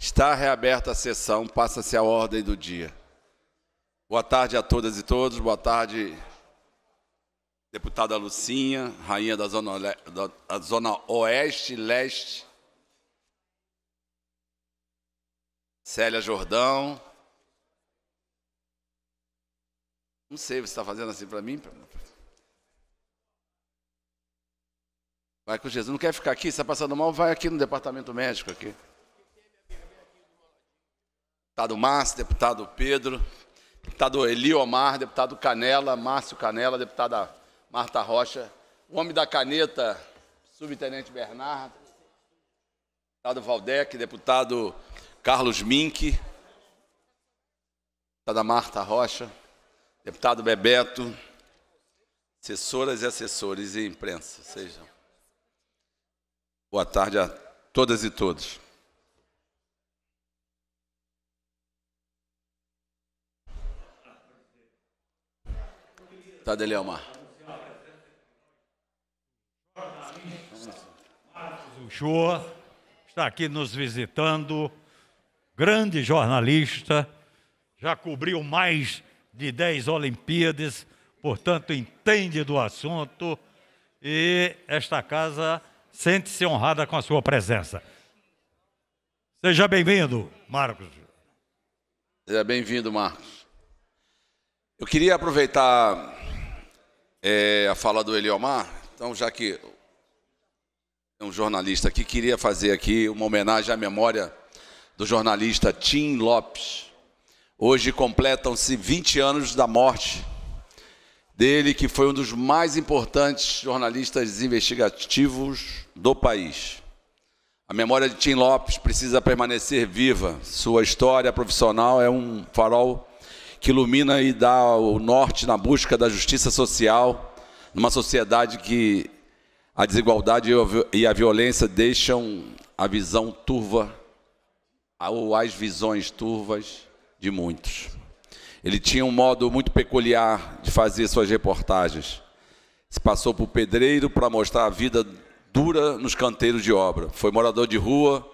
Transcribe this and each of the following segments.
Está reaberta a sessão, passa-se a ordem do dia. Boa tarde a todas e todos, boa tarde, deputada Lucinha, rainha da Zona, da zona Oeste e Leste, Célia Jordão. Não sei, você está fazendo assim para mim? Vai com Jesus, não quer ficar aqui? Você está passando mal? Vai aqui no departamento médico aqui deputado Márcio, deputado Pedro, deputado Eliomar, deputado Canela, Márcio Canela, deputada Marta Rocha, o homem da caneta, subtenente Bernardo, deputado Valdec, deputado Carlos Mink, deputada Marta Rocha, deputado Bebeto, assessoras e assessores e imprensa, sejam. Boa tarde a todas e todos. Tá, Almar. Marcos Uchoa está aqui nos visitando, grande jornalista, já cobriu mais de 10 Olimpíadas, portanto entende do assunto e esta casa sente-se honrada com a sua presença. Seja bem-vindo, Marcos. Seja bem-vindo, Marcos. Eu queria aproveitar é, a fala do Eliomar. Então, já que é um jornalista aqui queria fazer aqui uma homenagem à memória do jornalista Tim Lopes. Hoje completam-se 20 anos da morte dele, que foi um dos mais importantes jornalistas investigativos do país. A memória de Tim Lopes precisa permanecer viva. Sua história profissional é um farol que ilumina e dá o norte na busca da justiça social, numa sociedade que a desigualdade e a violência deixam a visão turva ou as visões turvas de muitos. Ele tinha um modo muito peculiar de fazer suas reportagens. Se passou por pedreiro para mostrar a vida dura nos canteiros de obra. Foi morador de rua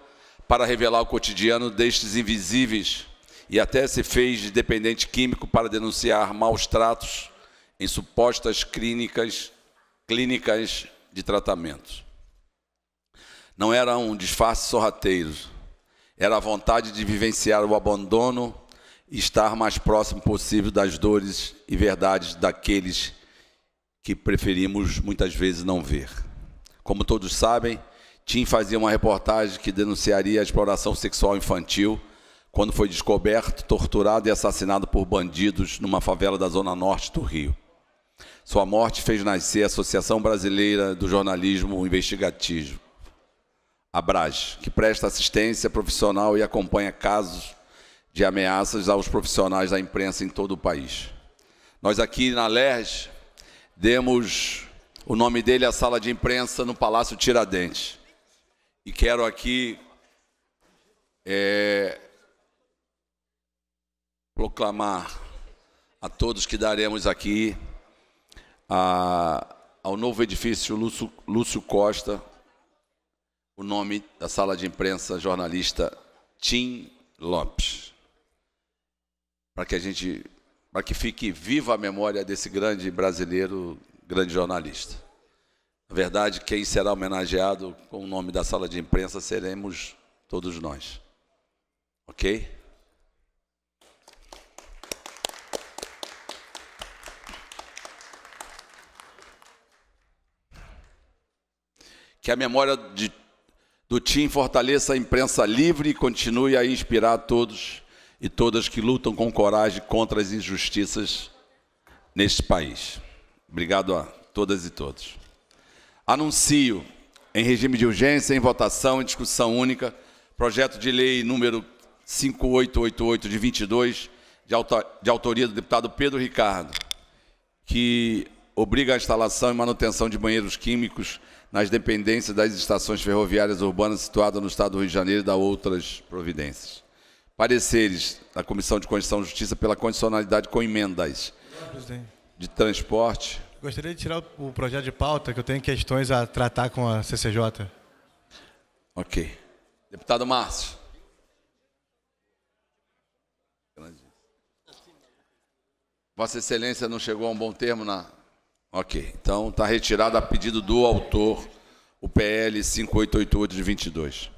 para revelar o cotidiano destes invisíveis e até se fez de dependente químico para denunciar maus tratos em supostas clínicas, clínicas de tratamento. Não era um disfarce sorrateiro, era a vontade de vivenciar o abandono e estar mais próximo possível das dores e verdades daqueles que preferimos muitas vezes não ver. Como todos sabem, Tim fazia uma reportagem que denunciaria a exploração sexual infantil quando foi descoberto, torturado e assassinado por bandidos numa favela da zona norte do Rio. Sua morte fez nascer a Associação Brasileira do Jornalismo Investigativo, a BRAS, que presta assistência profissional e acompanha casos de ameaças aos profissionais da imprensa em todo o país. Nós aqui na LERJ demos o nome dele à sala de imprensa no Palácio Tiradentes. E quero aqui é, proclamar a todos que daremos aqui a, ao novo edifício Lúcio, Lúcio Costa o nome da sala de imprensa jornalista Tim Lopes. Para que a gente para que fique viva a memória desse grande brasileiro, grande jornalista. Na verdade, quem será homenageado com o nome da sala de imprensa seremos todos nós. OK? Que a memória de, do TIM fortaleça a imprensa livre e continue a inspirar todos e todas que lutam com coragem contra as injustiças neste país. Obrigado a todas e todos. Anuncio, em regime de urgência, em votação e discussão única, projeto de lei número 5888 de 22, de, de autoria do deputado Pedro Ricardo, que obriga a instalação e manutenção de banheiros químicos nas dependências das estações ferroviárias urbanas situadas no Estado do Rio de Janeiro e da outras providências. Pareceres da Comissão de Constituição e Justiça pela condicionalidade com emendas de transporte. gostaria de tirar o projeto de pauta, que eu tenho questões a tratar com a CCJ. Ok. Deputado Márcio. Vossa Excelência não chegou a um bom termo na Ok, então está retirado a pedido do autor o PL 5888 de 22.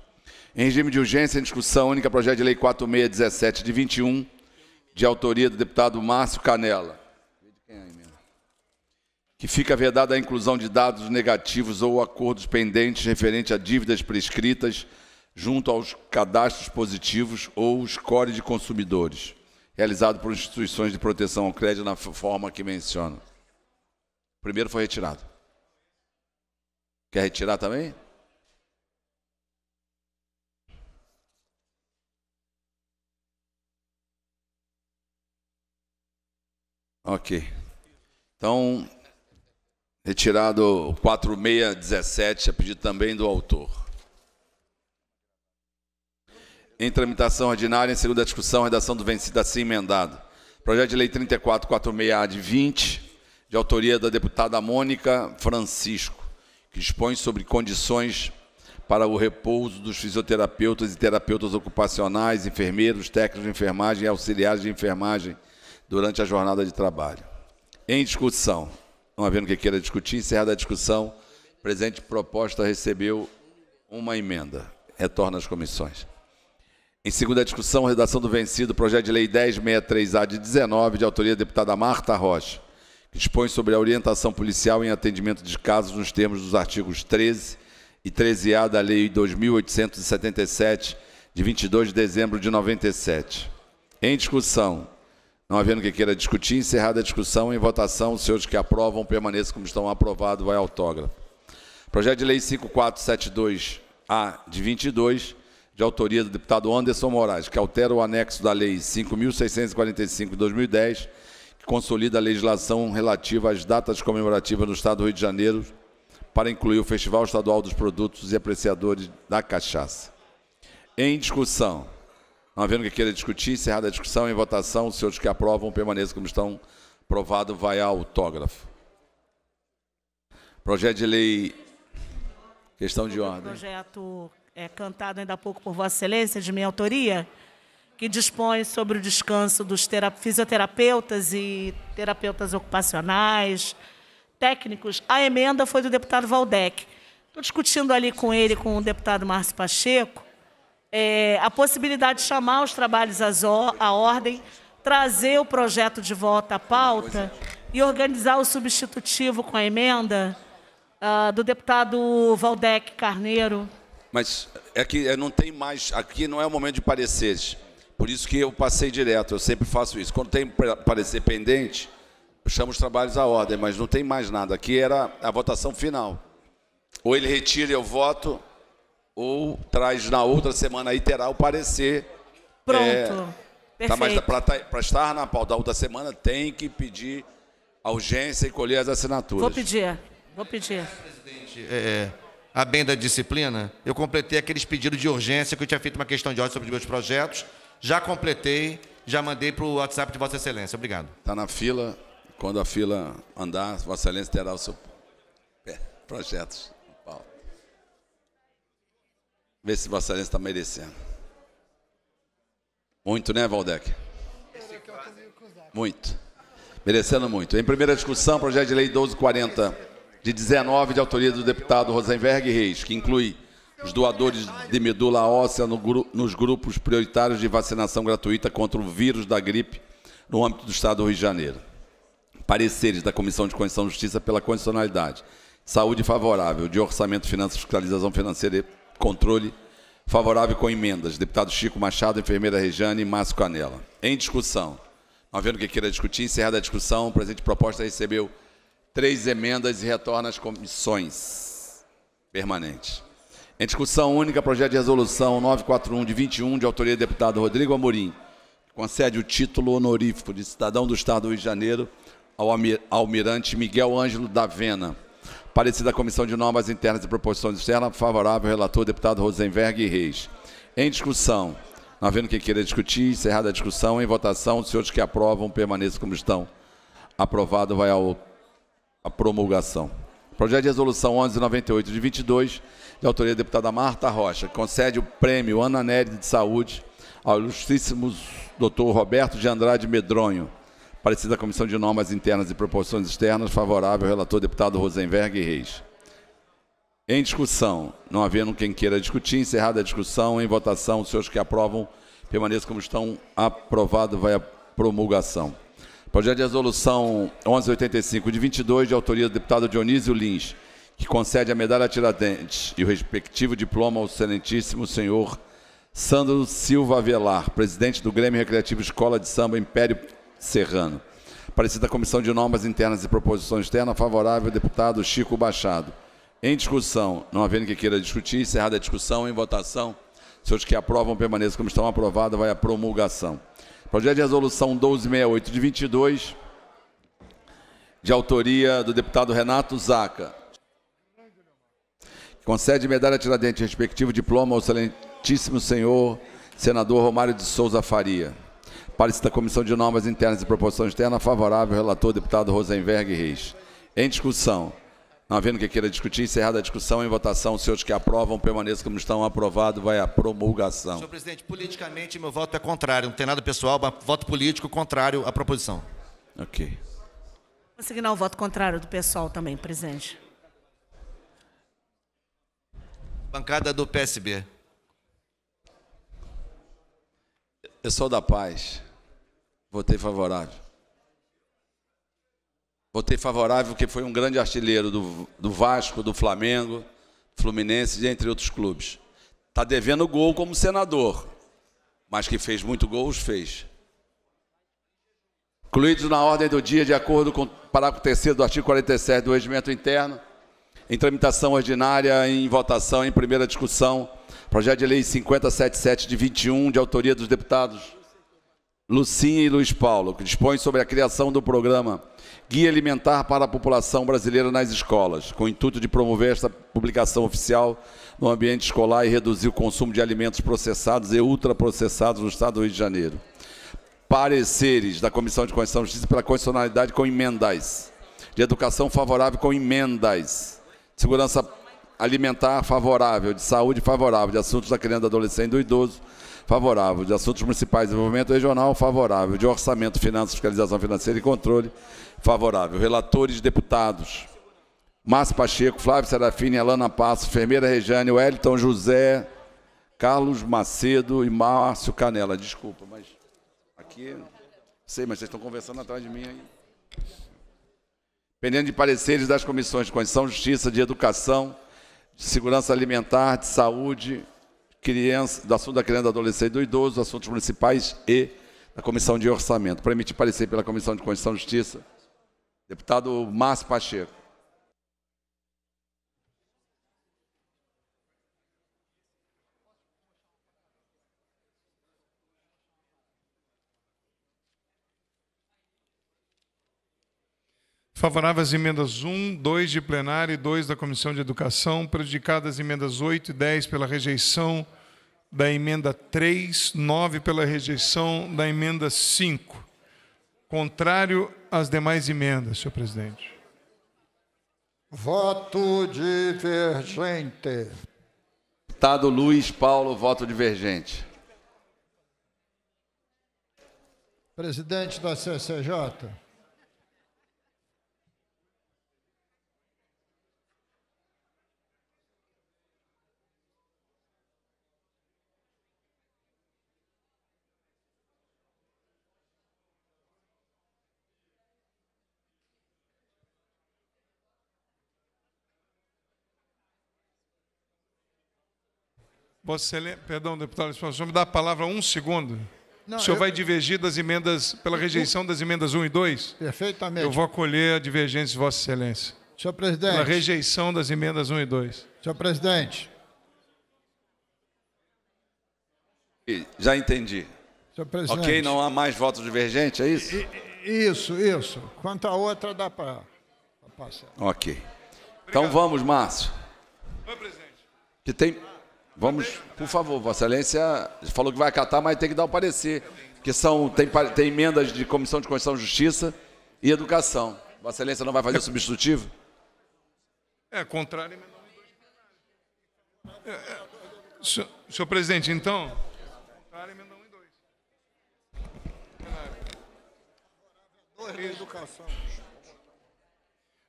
Em regime de urgência, em discussão única, projeto de lei 4617 de 21, de autoria do deputado Márcio Canela, é que fica vedada a inclusão de dados negativos ou acordos pendentes referente a dívidas prescritas junto aos cadastros positivos ou score de consumidores, realizado por instituições de proteção ao crédito na forma que menciono. O primeiro foi retirado. Quer retirar também? Ok. Então, retirado 4617, a é pedido também do autor. Em tramitação ordinária, em segunda discussão, redação do vencido assim emendado. Projeto de Lei 3446-A de 20, de autoria da deputada Mônica Francisco, que expõe sobre condições para o repouso dos fisioterapeutas e terapeutas ocupacionais, enfermeiros, técnicos de enfermagem e auxiliares de enfermagem durante a jornada de trabalho. Em discussão, não havendo que queira discutir, encerrada a discussão, presente proposta recebeu uma emenda. Retorna às comissões. Em segunda discussão, redação do vencido, projeto de lei 1063A de 19, de autoria da deputada Marta Rocha que dispõe sobre a orientação policial em atendimento de casos nos termos dos artigos 13 e 13A da Lei 2877, de 22 de dezembro de 97. Em discussão. Não havendo que queira discutir, encerrada a discussão, em votação, os senhores que aprovam permaneçam como estão aprovados, vai autógrafo. Projeto de Lei 5472-A de 22, de autoria do deputado Anderson Moraes, que altera o anexo da Lei 5.645 de 2010, consolida a legislação relativa às datas comemorativas no Estado do Rio de Janeiro para incluir o Festival Estadual dos Produtos e Apreciadores da Cachaça. Em discussão, não havendo que queira discutir, encerrada a discussão, em votação, os senhores que aprovam permaneçam como estão. Aprovado, vai ao autógrafo. Projeto de lei, questão de ordem. O projeto é cantado ainda há pouco por Vossa Excelência, de minha autoria, que dispõe sobre o descanso dos fisioterapeutas e terapeutas ocupacionais, técnicos. A emenda foi do deputado Valdec. Estou discutindo ali com ele, com o deputado Márcio Pacheco, é, a possibilidade de chamar os trabalhos à ordem, trazer o projeto de volta à pauta e organizar o substitutivo com a emenda uh, do deputado Valdec Carneiro. Mas é que é, não tem mais, aqui não é o momento de pareceres. Por isso que eu passei direto, eu sempre faço isso. Quando tem parecer pendente, eu chamo os trabalhos à ordem, mas não tem mais nada. Aqui era a votação final. Ou ele retira o eu voto, ou traz na outra semana aí terá o parecer. Pronto. É, Tá, mas para tá, estar na pauta da outra semana, tem que pedir a urgência e colher as assinaturas. Vou pedir, vou pedir. Presidente, é, é, a bem da disciplina, eu completei aqueles pedidos de urgência que eu tinha feito uma questão de ordem sobre os meus projetos já completei, já mandei para o WhatsApp de Vossa Excelência. Obrigado. Está na fila. Quando a fila andar, Vossa Excelência terá o seu é, projetos. Vê se Vossa Excelência está merecendo. Muito, né, Valdec? Muito. Merecendo muito. Em primeira discussão, projeto de lei 1240, de 19, de autoria do deputado Rosenberg Reis, que inclui os doadores de medula óssea no nos grupos prioritários de vacinação gratuita contra o vírus da gripe no âmbito do Estado do Rio de Janeiro. Pareceres da Comissão de Constituição e Justiça pela condicionalidade Saúde favorável, de Orçamento, Finanças, Fiscalização Financeira e Controle favorável com emendas. Deputado Chico Machado, enfermeira Rejane e Márcio Canela. Em discussão. Não havendo que queira discutir, encerrada a discussão, o presente proposta recebeu três emendas e retorna às comissões permanentes. Em discussão única, projeto de resolução 941 de 21, de autoria do deputado Rodrigo Amorim, concede o título honorífico de cidadão do Estado do Rio de Janeiro ao almirante Miguel Ângelo da Vena. Parecida da Comissão de Normas Internas e Proposições Externas, favorável ao relator deputado Rosenberg Reis. Em discussão, não tá havendo quem queira discutir, encerrada a discussão, em votação, os senhores que aprovam permaneçam como estão. Aprovado vai ao, promulgação. Projeto de resolução 1198 de 22, de autoria da deputada Marta Rocha, concede o prêmio Ana Nery de Saúde ao ilustríssimo doutor Roberto de Andrade Medronho, parecido da Comissão de Normas Internas e Proporções Externas, favorável ao relator deputado Rosenberg Reis. Em discussão, não havendo quem queira discutir, encerrada a discussão, em votação, os senhores que aprovam permaneçam como estão, aprovado vai a promulgação. Projeto de resolução 1185 de 22, de autoria do deputado Dionísio Lins, que concede a medalha Tiradentes e o respectivo diploma ao excelentíssimo senhor Sandro Silva Avelar, presidente do Grêmio Recreativo Escola de Samba Império Serrano. Parecida Comissão de Normas Internas e Proposições Externas, favorável ao deputado Chico Baixado. Em discussão, não havendo que queira discutir, encerrada a discussão, em votação, se os que aprovam permaneçam como estão aprovados, vai à promulgação. Projeto de resolução 1268 de 22, de autoria do deputado Renato Zaca. Concede medalha Tiradentes, respectivo diploma ao excelentíssimo senhor senador Romário de Souza Faria. Parece da Comissão de Normas Internas e Proporção Externa, favorável, relator deputado Rosenberg Reis. Em discussão. Não havendo que queira discutir, encerrada a discussão em votação, os senhores que aprovam, permaneçam como estão, aprovado, vai à promulgação. Senhor presidente, politicamente meu voto é contrário, não tem nada pessoal, mas voto político contrário à proposição. Ok. Vou signar o voto contrário do pessoal também, presidente. Bancada do PSB. Eu sou da paz. Votei favorável. Votei favorável porque foi um grande artilheiro do, do Vasco, do Flamengo, Fluminense, entre outros clubes. Está devendo gol como senador, mas que fez muito gols, fez. Incluídos na ordem do dia, de acordo com o parágrafo terceiro do artigo 47 do Regimento Interno, em tramitação ordinária, em votação, em primeira discussão, projeto de lei 5077 de 21, de autoria dos deputados Lucinha e Luiz Paulo, que dispõe sobre a criação do programa Guia Alimentar para a População Brasileira nas Escolas, com o intuito de promover esta publicação oficial no ambiente escolar e reduzir o consumo de alimentos processados e ultraprocessados no Estado do Rio de Janeiro. Pareceres da Comissão de Constituição e Justiça pela constitucionalidade com emendas. De educação favorável com emendas. Segurança alimentar favorável, de saúde favorável, de assuntos da criança, adolescente e do idoso favorável. De assuntos municipais, desenvolvimento regional, favorável. De orçamento, finanças, fiscalização financeira e controle, favorável. Relatores, deputados. Márcio Pacheco, Flávio Serafini, Alana Passo, Fermeira Rejane, Wellington José, Carlos Macedo e Márcio Canela. Desculpa, mas aqui... Sei, mas vocês estão conversando atrás de mim aí. Pendendo de pareceres das comissões de Condição, Justiça, de Educação, de Segurança Alimentar, de Saúde, criança, do assunto da criança, do adolescente e do idoso, assuntos municipais e da Comissão de Orçamento. Para emitir parecer pela Comissão de Constituição e Justiça, deputado Márcio Pacheco. Favoráveis emendas 1, 2 de plenário e 2 da Comissão de Educação, prejudicadas emendas 8 e 10 pela rejeição da emenda 3, 9 pela rejeição da emenda 5. Contrário às demais emendas, senhor presidente. Voto divergente. Deputado Luiz Paulo, voto divergente. Presidente da CCJ. Vossa Excelência, perdão, deputado, o senhor me dá a palavra um segundo. Não, o senhor eu... vai divergir das emendas, pela rejeição das emendas 1 e 2? Perfeitamente. Eu vou acolher a divergência de Vossa Excelência. Senhor presidente. Pela rejeição das emendas 1 e 2. Senhor presidente. Já entendi. Senhor presidente. Ok, não há mais voto divergente, é isso? Isso, isso. Quanto à outra, dá para passar. Ok. Obrigado. Então vamos, Márcio. Oi, presidente. Que tem. Vamos, por favor, Vossa Excelência falou que vai acatar, mas tem que dar o parecer, porque são, tem, tem emendas de Comissão de Constituição e Justiça e Educação. Vossa Excelência não vai fazer o substitutivo? É, contrário. É, é, senhor, senhor presidente, então. Contrário, emendão em dois. Dois educação.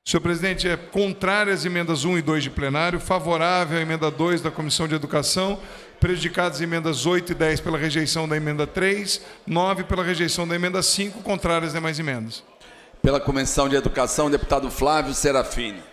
Senhor presidente, é contrário às emendas 1 e 2 de plenário, favorável à emenda 2 da Comissão de Educação, prejudicadas emendas 8 e 10 pela rejeição da emenda 3, 9 pela rejeição da emenda 5, contrário às demais emendas. Pela Comissão de Educação, deputado Flávio Serafini.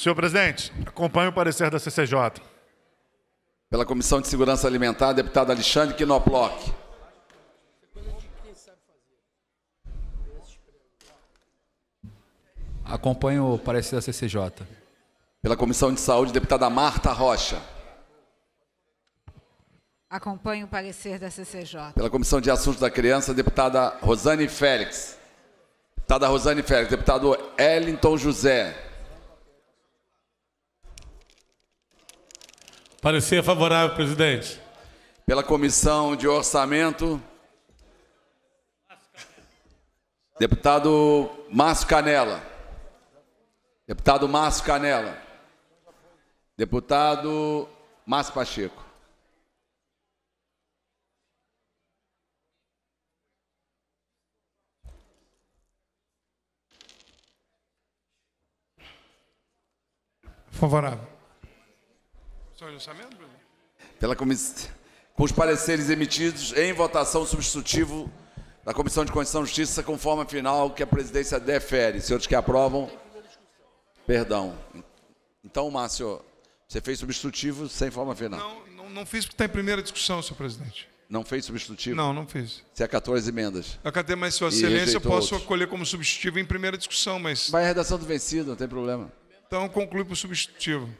Senhor presidente, acompanhe o parecer da CCJ. Pela Comissão de Segurança Alimentar, deputado Alexandre Quinoplock. Acompanho o parecer da CCJ. Pela Comissão de Saúde, deputada Marta Rocha. Acompanho o parecer da CCJ. Pela Comissão de Assuntos da Criança, deputada Rosane Félix. Deputada Rosane Félix, deputado Ellington José. Parecer favorável, presidente. Pela comissão de orçamento. Deputado Márcio Canela. Deputado Márcio Canela. Deputado Márcio Pacheco. Favorável. Seu orçamento, Pela comissão. Com os pareceres emitidos em votação substitutivo da Comissão de Constituição e Justiça, com forma final que a presidência defere. Senhores que aprovam. Perdão. Então, Márcio, você fez substitutivo sem forma final? Não, não, não fiz porque está em primeira discussão, senhor presidente. Não fez substitutivo? Não, não fiz. Você acatou é as emendas. acatei, mas, Sua Excelência, eu posso outros. acolher como substitutivo em primeira discussão, mas. Vai a redação do vencido, não tem problema. Então, conclui para o substitutivo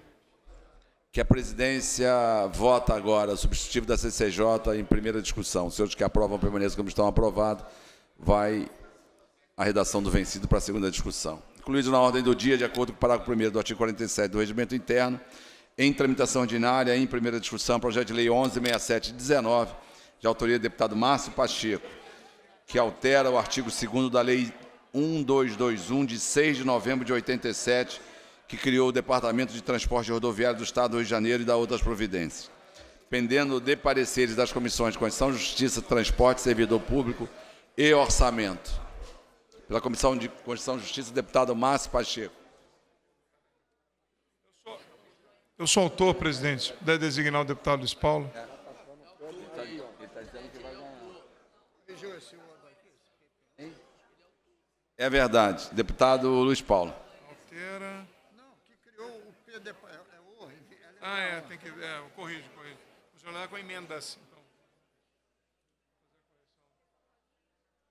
que a presidência vota agora substitutivo da CCJ em primeira discussão. Os senhores que aprovam permaneçam como estão aprovados. Vai a redação do vencido para a segunda discussão. Incluído na ordem do dia, de acordo com o parágrafo 1 do artigo 47 do Regimento Interno, em tramitação ordinária, em primeira discussão, projeto de lei 11.6719, de autoria do deputado Márcio Pacheco, que altera o artigo 2 da lei 1221, de 6 de novembro de 87, que criou o Departamento de Transporte Rodoviário do Estado do Rio de Janeiro e da outras providências. Pendendo de pareceres das comissões Constituição, Justiça, Transporte, Servidor Público e Orçamento. Pela Comissão de Constituição, e Justiça, deputado Márcio Pacheco. Eu sou, eu sou autor, presidente. Deve designar o deputado Luiz Paulo. É verdade, deputado Luiz Paulo. Ah, é, tem que. É, corrige, corrijo. O jornal com emendas. Assim, então.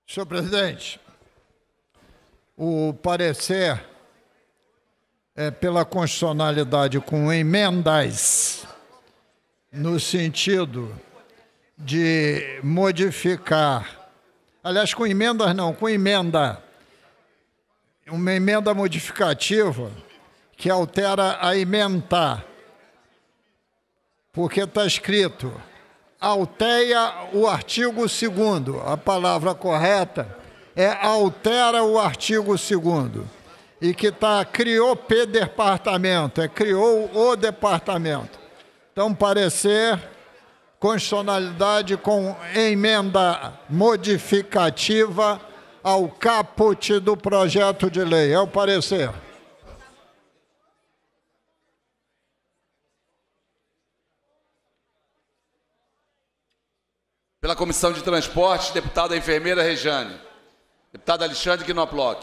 Senhor presidente, o parecer é pela constitucionalidade com emendas, no sentido de modificar. Aliás, com emendas não, com emenda. Uma emenda modificativa que altera a emenda porque está escrito: alteia o artigo 2. A palavra correta é altera o artigo 2. E que está criou P departamento, é criou o departamento. Então, parecer constitucionalidade com emenda modificativa ao caput do projeto de lei. É o parecer. Pela Comissão de Transportes, deputada enfermeira Rejane. Deputado Alexandre Quinoploc.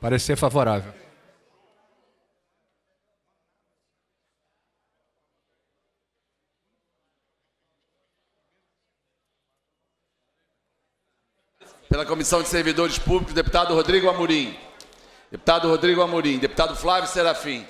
Parecer favorável. Pela Comissão de Servidores Públicos, deputado Rodrigo Amorim. Deputado Rodrigo Amorim. Deputado Flávio Serafim.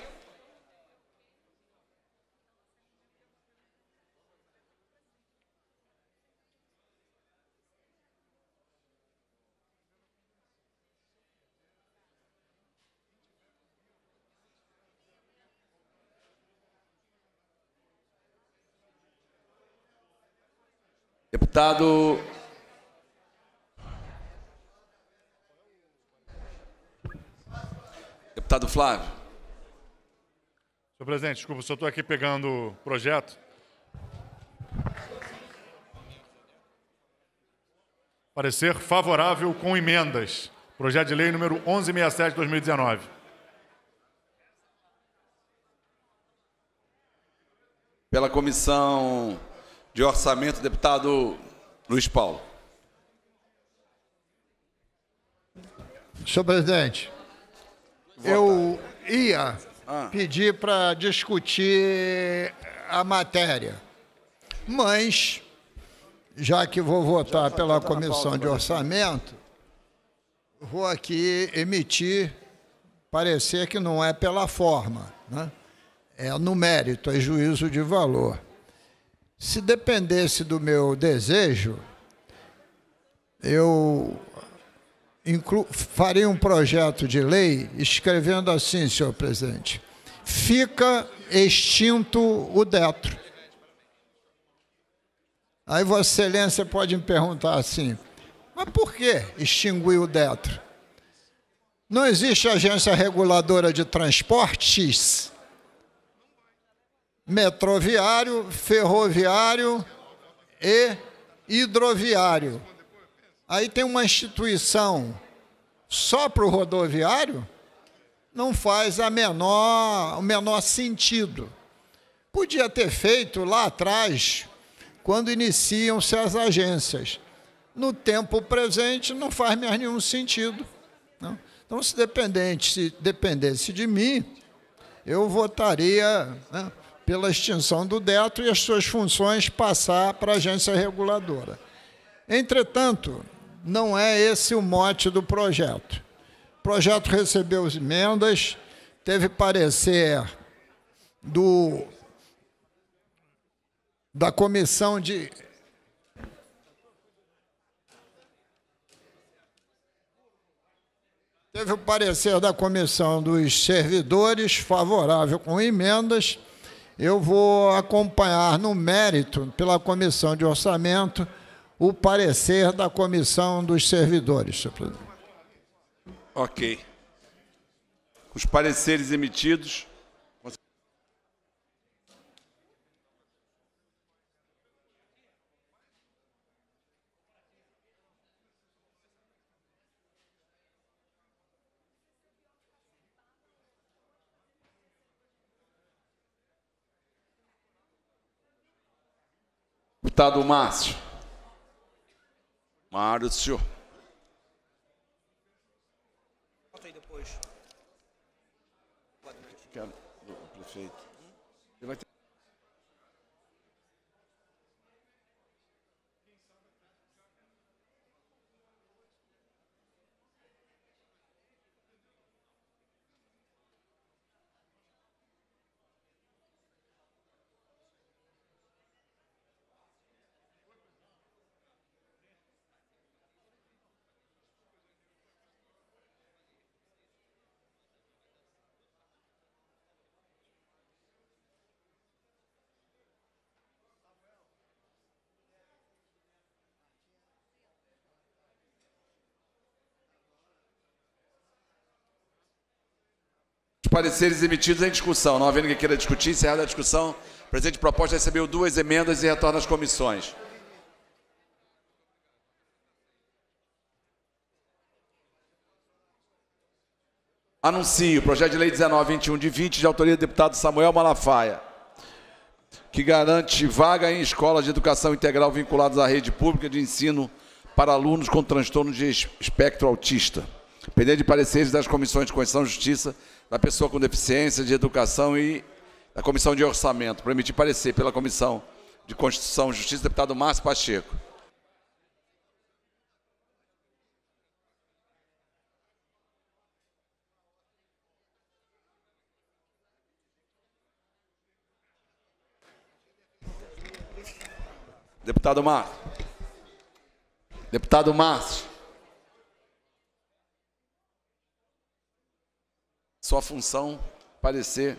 Deputado. Deputado Flávio. Senhor presidente, desculpa, só estou aqui pegando o projeto. Parecer favorável com emendas. Projeto de lei número 1167 de 2019. Pela comissão de Orçamento, deputado Luiz Paulo. Senhor presidente, eu ia ah. pedir para discutir a matéria, mas já que vou votar pela comissão de né? orçamento, vou aqui emitir parecer que não é pela forma, né? é no mérito, é juízo de valor. Se dependesse do meu desejo, eu faria um projeto de lei escrevendo assim, senhor presidente: fica extinto o detro. Aí Vossa Excelência pode me perguntar assim: mas por que extinguir o detro? Não existe agência reguladora de transportes? metroviário, ferroviário e hidroviário. Aí tem uma instituição só para o rodoviário? Não faz a menor, o menor sentido. Podia ter feito lá atrás, quando iniciam-se as agências. No tempo presente, não faz mais nenhum sentido. Não? Né? Então, se, dependente, se dependesse de mim, eu votaria. Né? pela extinção do DETRO e as suas funções passar para a agência reguladora. Entretanto, não é esse o mote do projeto. O projeto recebeu emendas, teve parecer do da comissão de teve o parecer da comissão dos servidores favorável com emendas eu vou acompanhar no mérito, pela comissão de orçamento, o parecer da comissão dos servidores, senhor presidente. Ok. Os pareceres emitidos. Deputado Márcio. Márcio. pareceres emitidos em discussão. Não havendo quem queira discutir, encerrada a discussão, o presidente de proposta recebeu duas emendas e retorna às comissões. Anuncio o projeto de lei 1921 de 20, de autoria do deputado Samuel Malafaia, que garante vaga em escolas de educação integral vinculadas à rede pública de ensino para alunos com transtorno de espectro autista. Pendente de pareceres das comissões de Constituição, e Justiça da Pessoa com Deficiência, de Educação e da Comissão de Orçamento, para emitir parecer pela Comissão de Constituição e Justiça, deputado Márcio Pacheco. Deputado Márcio. Deputado Márcio. sua função parecer.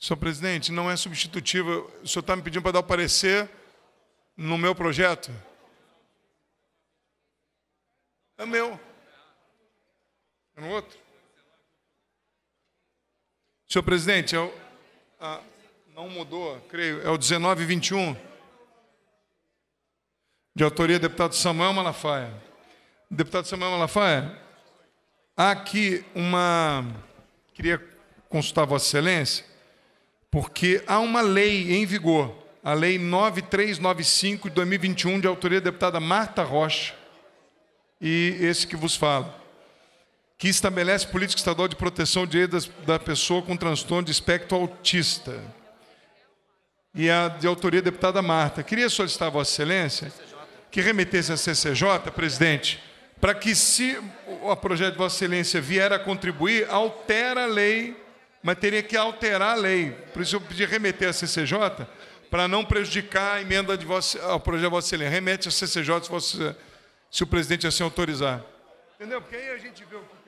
Senhor presidente, não é substitutiva. O senhor está me pedindo para dar o parecer no meu projeto? É meu. É no outro. Senhor presidente, eu, é ah, não mudou, creio, é o 1921, de autoria do deputado Samuel Malafaia. Deputado Samuel Malafaia, há aqui uma. Queria consultar Vossa Excelência, porque há uma lei em vigor, a Lei 9395 de 2021, de autoria da deputada Marta Rocha, e esse que vos fala, que estabelece política estadual de proteção de direitos da pessoa com transtorno de espectro autista. E a de autoria deputada Marta. Queria solicitar a Vossa Excelência que remetesse à CCJ, presidente, para que, se o projeto de Vossa Excelência vier a contribuir, altera a lei, mas teria que alterar a lei. Por isso eu pedi remeter à CCJ, para não prejudicar a emenda de vossa, ao projeto de Vossa Excelência. Remete à CCJ, se Vossa se o presidente assim autorizar. Entendeu? Porque aí a gente vê o que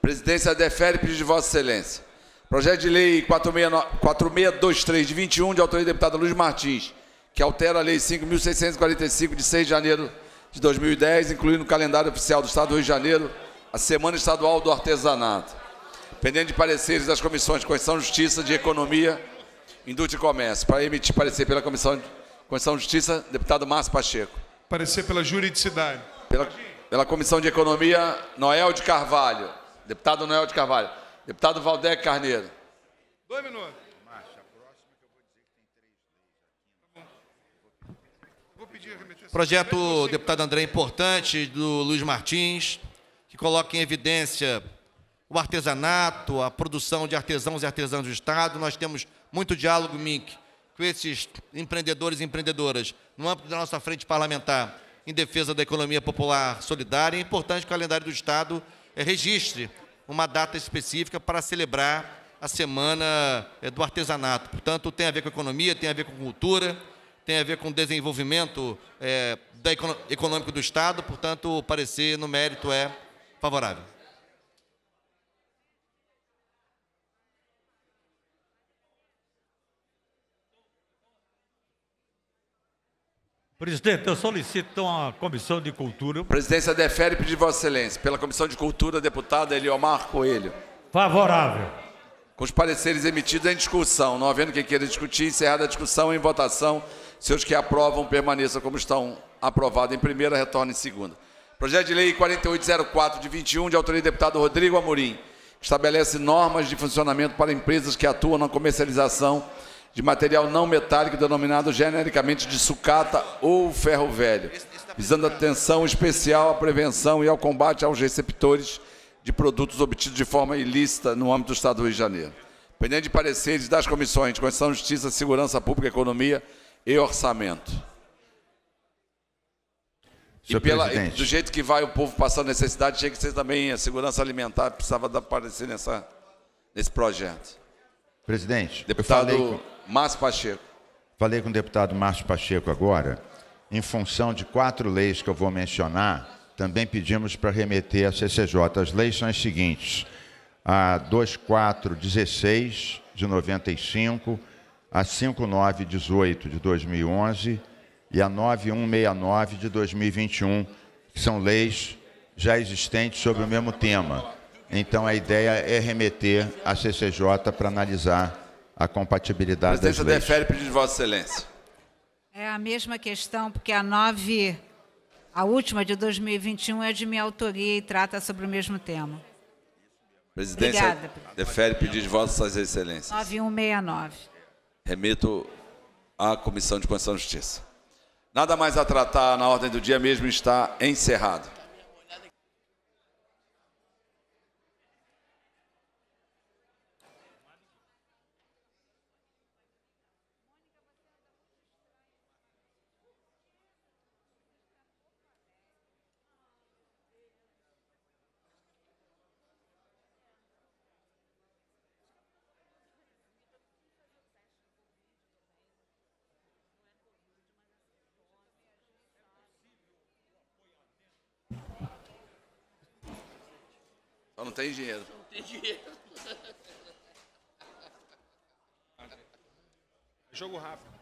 Presidência defere pedido de Vossa Excelência. Projeto de Lei 4623 de 21, de autoria do deputado Luiz Martins, que altera a Lei 5.645, de 6 de janeiro de 2010, incluindo o calendário oficial do Estado do Rio de Janeiro, a Semana Estadual do Artesanato. Pendente de pareceres das comissões de Constituição, Justiça, de Economia Indústria e comércio. Para emitir parecer pela Comissão de, Comissão de Justiça, deputado Márcio Pacheco. Parecer pela juridicidade. Pela, pela Comissão de Economia, Noel de Carvalho. Deputado Noel de Carvalho. Deputado Valdeque Carneiro. Dois minutos. Marcha, que eu vou Vou pedir a Projeto, assim, deputado André, importante, do Luiz Martins, que coloca em evidência o artesanato, a produção de artesãos e artesãs do Estado. Nós temos muito diálogo, Mink, com esses empreendedores e empreendedoras no âmbito da nossa frente parlamentar em defesa da economia popular solidária. É importante que o calendário do Estado eh, registre uma data específica para celebrar a Semana eh, do Artesanato. Portanto, tem a ver com economia, tem a ver com cultura, tem a ver com desenvolvimento é, da, econômico do Estado, portanto, o parecer no mérito é favorável. Presidente, eu solicito uma comissão de cultura. Presidência defere pedir Vossa Excelência pela comissão de cultura, deputada Eliomar Coelho. Favorável. Com os pareceres emitidos em discussão, não havendo quem queira discutir, encerrada a discussão em votação. Se os que aprovam permaneçam como estão aprovados em primeira, retorna em segunda. Projeto de Lei 4804 de 21, de autoria do deputado Rodrigo Amorim, estabelece normas de funcionamento para empresas que atuam na comercialização de material não metálico denominado genericamente de sucata ou ferro velho, visando atenção especial à prevenção e ao combate aos receptores de produtos obtidos de forma ilícita no âmbito do Estado do Rio de Janeiro. Pendente de pareceres das comissões de Constituição, Justiça, Segurança Pública, Economia e Orçamento. Senhor e, pela, do jeito que vai o povo passando necessidade, tinha que ser também a segurança alimentar, precisava aparecer nessa, nesse projeto. Presidente. Deputado com... Márcio Pacheco. Falei com o deputado Márcio Pacheco agora. Em função de quatro leis que eu vou mencionar, também pedimos para remeter à CCJ. As leis são as seguintes: a 2416 de 95, a 5918 de 2011 e a 9169 de 2021, que são leis já existentes sobre o mesmo tema. Então a ideia é remeter à CCJ para analisar a compatibilidade das leis. Presidente, defere pedido de Vossa Excelência. É a mesma questão, porque a 9, a última de 2021 é de minha autoria e trata sobre o mesmo tema. Obrigada. defere pedido de Vossas Excelências. 9169. Remeto à Comissão de Constituição e Justiça. Nada mais a tratar na ordem do dia mesmo está encerrado. tem dinheiro. Não tem dinheiro. Jogo rápido.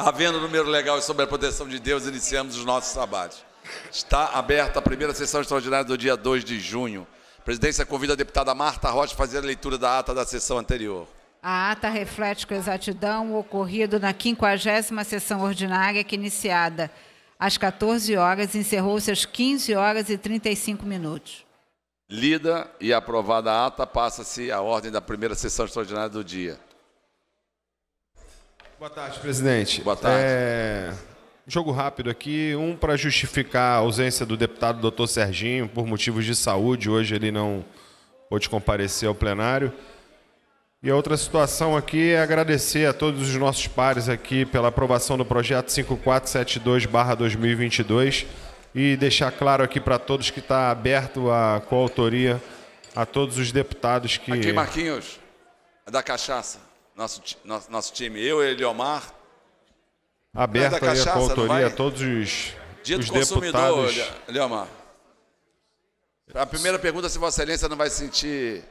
Havendo número legal sobre a proteção de Deus, iniciamos os nossos trabalhos. Está aberta a primeira sessão extraordinária do dia 2 de junho. A presidência convida a deputada Marta Rocha a fazer a leitura da ata da sessão anterior. A ata reflete com exatidão o ocorrido na 50 sessão ordinária que iniciada às 14 horas encerrou-se às 15 horas e 35 minutos. Lida e aprovada a ata, passa-se a ordem da primeira sessão extraordinária do dia. Boa tarde, presidente. Boa tarde. É... Jogo rápido aqui, um para justificar a ausência do deputado doutor Serginho por motivos de saúde, hoje ele não pôde comparecer ao plenário. E a outra situação aqui é agradecer a todos os nossos pares aqui pela aprovação do projeto 5472-2022 e deixar claro aqui para todos que está aberto a coautoria a todos os deputados que. Aqui, Marquinhos, é da cachaça nosso, nosso, nosso time, eu, e Eliomar. Aberta aí autoria a todos os, Dia os deputados. Eliomar. A primeira pergunta é se Vossa Excelência não vai se sentir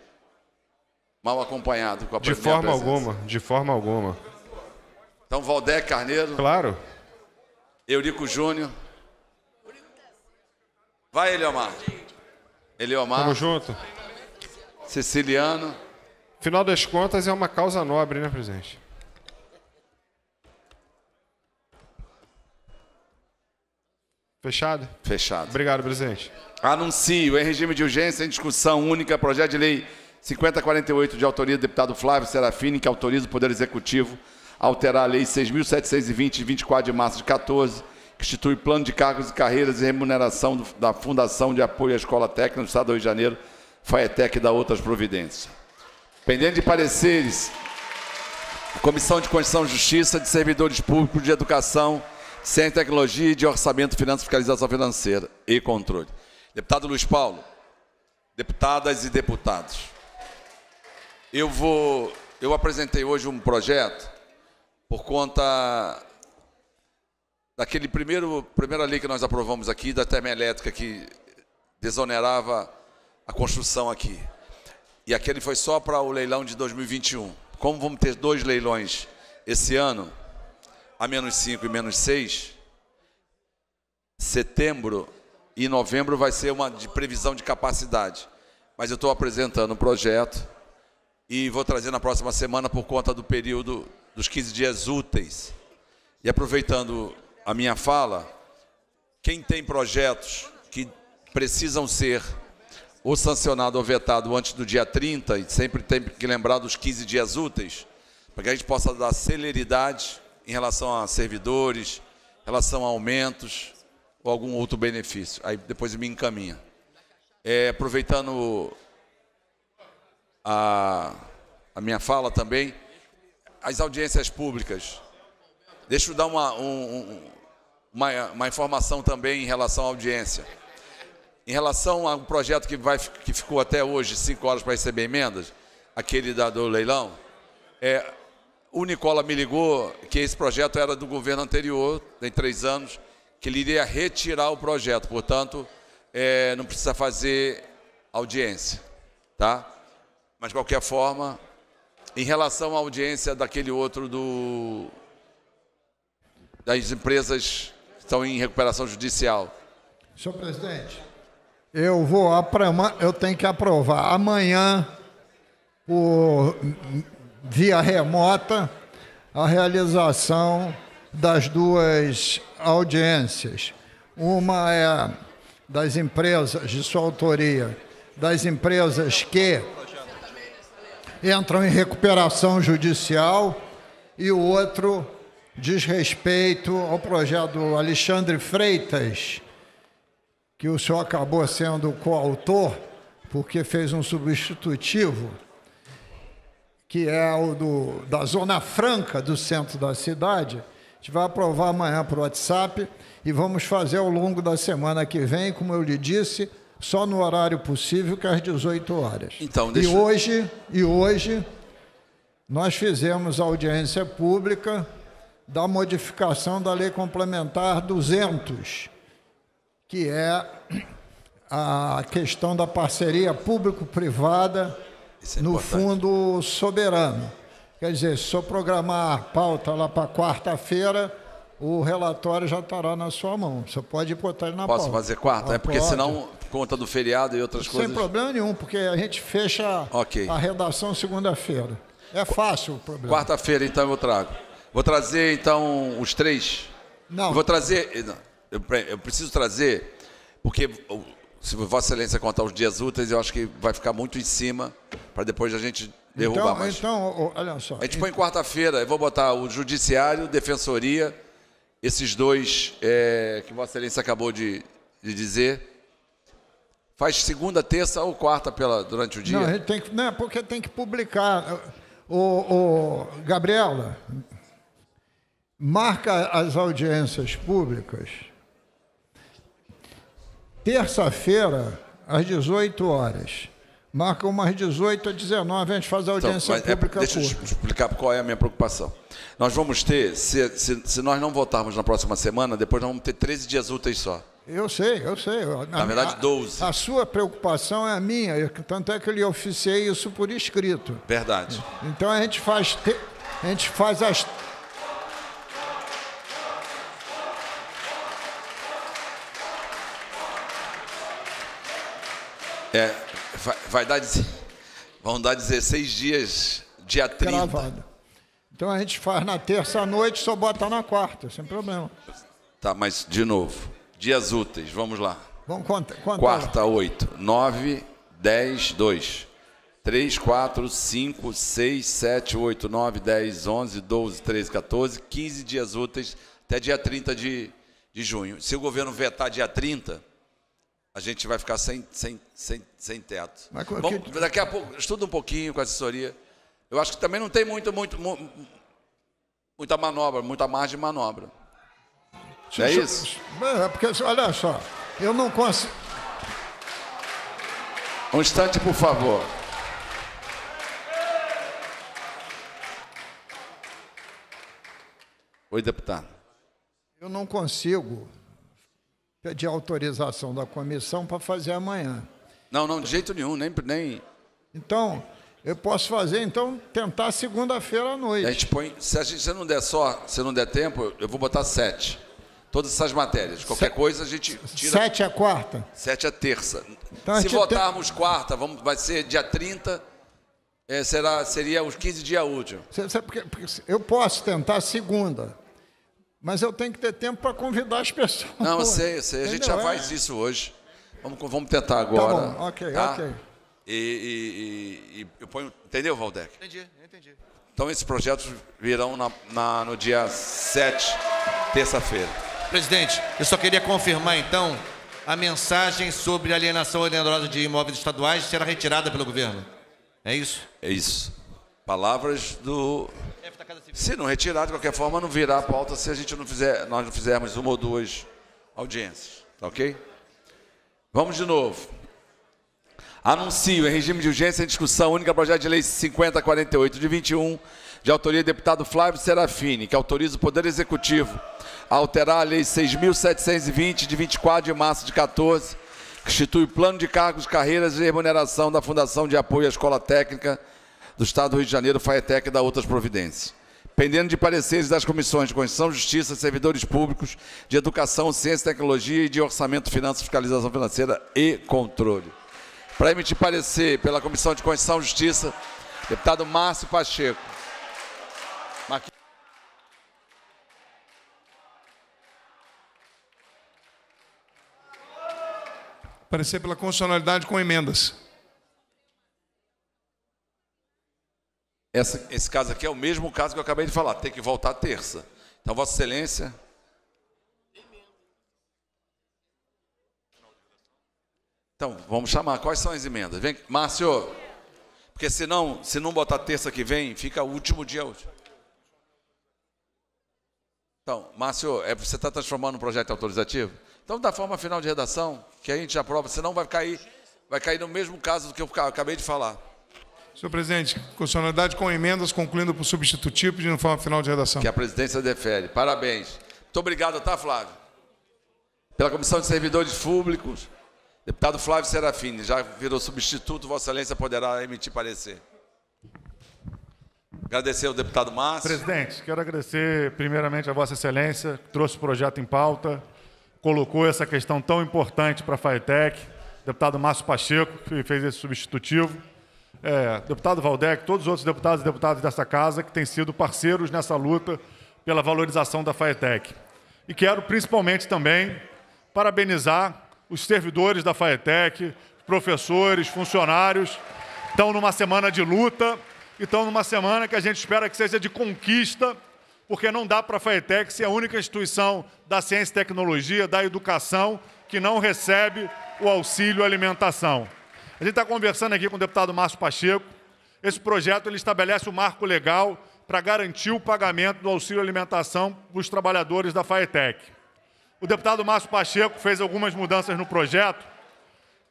mal acompanhado com a De forma alguma, de forma alguma. Então, Valdec Carneiro. Claro. Eurico Júnior. Vai, Eliomar. Eliomar. Tamo junto. Ceciliano. Afinal das contas, é uma causa nobre, né, presidente? Fechado? Fechado. Obrigado, presidente. Anuncio, em regime de urgência, em discussão única, projeto de lei 5048, de autoria do deputado Flávio Serafini, que autoriza o Poder Executivo a alterar a Lei 6.720, de 24 de março de 14, que institui plano de cargos e carreiras e remuneração do, da Fundação de Apoio à Escola Técnica do Estado do Rio de Janeiro, FAETEC e da outras providências pendente de pareceres, Comissão de Constituição e Justiça, de Servidores Públicos, de Educação, Ciência e Tecnologia, e de Orçamento, Finanças, Fiscalização Financeira e Controle. Deputado Luiz Paulo, deputadas e deputados, eu vou, eu apresentei hoje um projeto por conta daquele primeiro primeira lei que nós aprovamos aqui da termoelétrica que desonerava a construção aqui. E aquele foi só para o leilão de 2021. Como vamos ter dois leilões esse ano, a menos 5 e menos 6, setembro e novembro vai ser uma de previsão de capacidade. Mas eu estou apresentando o projeto e vou trazer na próxima semana por conta do período dos 15 dias úteis. E aproveitando a minha fala, quem tem projetos que precisam ser ou sancionado ou vetado antes do dia 30, e sempre tem que lembrar dos 15 dias úteis, para que a gente possa dar celeridade em relação a servidores, em relação a aumentos ou algum outro benefício. Aí depois me encaminha. É, aproveitando a, a, minha fala também, as audiências públicas. Deixa eu dar uma, um, uma, uma informação também em relação à audiência em relação a um projeto que, vai, que ficou até hoje cinco horas para receber emendas, aquele da, do leilão, é, o Nicola me ligou que esse projeto era do governo anterior, tem três anos, que ele iria retirar o projeto, portanto, é, não precisa fazer audiência, tá? Mas, de qualquer forma, em relação à audiência daquele outro do das empresas que estão em recuperação judicial. Senhor presidente, eu vou aprovar, eu tenho que aprovar amanhã, por via remota, a realização das duas audiências. Uma é das empresas de sua autoria, das empresas que entram em recuperação judicial e o outro diz respeito ao projeto Alexandre Freitas, que o senhor acabou sendo coautor, porque fez um substitutivo, que é o do, da Zona Franca do centro da cidade. A gente vai aprovar amanhã para o WhatsApp e vamos fazer ao longo da semana que vem, como eu lhe disse, só no horário possível, que é às 18 horas. Então, deixa... E hoje, e hoje nós fizemos audiência pública da modificação da Lei Complementar 200 que é a questão da parceria público-privada é no Fundo Soberano. Quer dizer, se eu programar a pauta lá para quarta-feira, o relatório já estará na sua mão. Você pode botar ele na Posso pauta. Posso fazer quarta? é ah, porque senão, por conta do feriado e outras Sem coisas. Sem problema nenhum, porque a gente fecha okay. a redação segunda-feira. É fácil o problema. Quarta-feira, então, eu trago. Vou trazer, então, os três. Não. Eu vou trazer. Eh, eu, eu preciso trazer, porque se Vossa Excelência contar os dias úteis, eu acho que vai ficar muito em cima, para depois a gente derrubar então, mais. Então, olha só. A gente então... põe quarta-feira, eu vou botar o Judiciário, Defensoria, esses dois é, que Vossa Excelência acabou de, de dizer. Faz segunda, terça ou quarta pela, durante o dia? Não, a gente tem que, não, porque tem que publicar. O, o Gabriela, marca as audiências públicas terça-feira, às 18 horas. Marca umas 18 a 19, a gente faz a audiência então, pública. deixa curta. eu explicar qual é a minha preocupação. Nós vamos ter, se, se, se, nós não votarmos na próxima semana, depois nós vamos ter 13 dias úteis só. Eu sei, eu sei. Na, a, verdade, 12. A, a, sua preocupação é a minha, tanto é que eu lhe oficiei isso por escrito. Verdade. Então a gente faz, te, a gente faz as É, vai, vai, dar, vão dar 16 dias, dia 30. Gravado. Então a gente faz na terça noite, só bota na quarta, sem problema. Tá, mas de novo, dias úteis, vamos lá. Vamos contar. conta Quarta, lá. 8, 9, 10, 2, 3, 4, 5, 6, 7, 8, 9, 10, 11, 12, 13, 14, 15 dias úteis até dia 30 de, de junho. Se o governo vetar dia 30, a gente vai ficar sem, sem, sem, sem teto. Mas, Bom, que... Daqui a pouco, estuda um pouquinho com a assessoria. Eu acho que também não tem muito, muito, muito muita manobra, muita margem de manobra. é isso? É, é porque, olha só, eu não consigo. Um instante, por favor. Oi, deputado. Eu não consigo de autorização da comissão para fazer amanhã. Não, não, de jeito nenhum, nem. nem... Então, eu posso fazer, então, tentar segunda-feira à noite. A gente põe. Se a gente se não der só, se não der tempo, eu vou botar sete. Todas essas matérias. Qualquer coisa a gente tira. Sete é quarta? Sete é terça. Então, se votarmos tem... quarta, vamos, vai ser dia 30. É, será, seria os 15 dias úteis. Eu posso tentar segunda. Mas eu tenho que ter tempo para convidar as pessoas. Não, eu sei, eu sei. A gente já faz é. isso hoje. Vamos, vamos tentar agora. Tá bom, ok, tá? ok. E, e, e, eu ponho. Entendeu, Valdec? Entendi, entendi. Então esses projetos virão na, na, no dia 7, terça-feira. Presidente, eu só queria confirmar então a mensagem sobre alienação ordenadora de imóveis estaduais será retirada pelo governo. É isso? É isso. Palavras do se não retirar, de qualquer forma, não virá a pauta se a gente não fizer, nós não fizermos uma ou duas audiências, tá ok? Vamos de novo. Anuncio em regime de urgência em discussão única projeto de lei 5048 de 21, de autoria do deputado Flávio Serafini, que autoriza o Poder Executivo a alterar a lei 6720 de 24 de março de 14, que institui o plano de cargos, carreiras e remuneração da Fundação de Apoio à Escola Técnica do Estado do Rio de Janeiro, FAETEC e da outras providências pendendo de pareceres das comissões de Constituição, Justiça, Servidores Públicos, de Educação, Ciência e Tecnologia e de Orçamento, Finanças, Fiscalização Financeira e Controle. Para emitir parecer pela Comissão de Constituição, e Justiça, deputado Márcio Pacheco. Parecer pela constitucionalidade com emendas. Essa, esse caso aqui é o mesmo caso que eu acabei de falar, tem que voltar terça. Então, Vossa Excelência. Então, vamos chamar. Quais são as emendas? Vem, Márcio. Porque senão, se não botar terça que vem, fica o último dia Então, Márcio, é, você está transformando um projeto autorizativo? Então, da forma final de redação, que a gente aprova, senão vai cair, vai cair no mesmo caso do que eu acabei de falar. Senhor presidente, constitucionalidade com emendas, concluindo por substitutivo, de forma final de redação. Que a presidência defere. Parabéns. Muito obrigado, tá, Flávio? Pela Comissão de Servidores Públicos, deputado Flávio Serafini, já virou substituto, Vossa Excelência poderá emitir parecer. Agradecer ao deputado Márcio. Presidente, quero agradecer primeiramente a Vossa Excelência, que trouxe o projeto em pauta, colocou essa questão tão importante para a FATEC. deputado Márcio Pacheco, que fez esse substitutivo é, deputado Valdec, todos os outros deputados e deputadas dessa casa que têm sido parceiros nessa luta pela valorização da FAETEC. E quero principalmente também parabenizar os servidores da FAETEC, professores, funcionários, estão numa semana de luta e estão numa semana que a gente espera que seja de conquista, porque não dá para a FAETEC ser a única instituição da ciência e tecnologia, da educação, que não recebe o auxílio alimentação. A gente está conversando aqui com o deputado Márcio Pacheco. Esse projeto ele estabelece o um marco legal para garantir o pagamento do auxílio alimentação dos trabalhadores da FAETEC. O deputado Márcio Pacheco fez algumas mudanças no projeto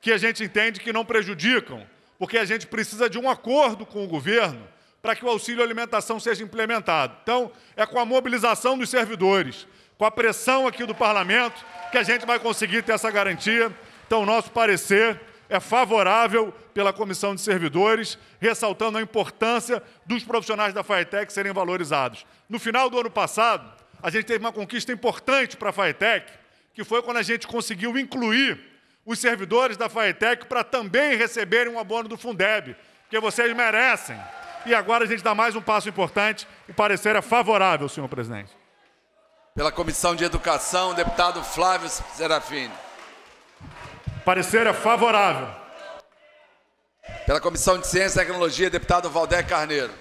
que a gente entende que não prejudicam, porque a gente precisa de um acordo com o governo para que o auxílio alimentação seja implementado. Então, é com a mobilização dos servidores, com a pressão aqui do parlamento, que a gente vai conseguir ter essa garantia. Então, nosso parecer é favorável pela Comissão de Servidores, ressaltando a importância dos profissionais da FAETEC serem valorizados. No final do ano passado, a gente teve uma conquista importante para a FAETEC, que foi quando a gente conseguiu incluir os servidores da FAETEC para também receberem um abono do Fundeb, porque vocês merecem. E agora a gente dá mais um passo importante. O parecer é favorável, senhor presidente. Pela Comissão de Educação, deputado Flávio Serafini. Parecer é favorável. Pela Comissão de Ciência e Tecnologia, deputado Valdé Carneiro.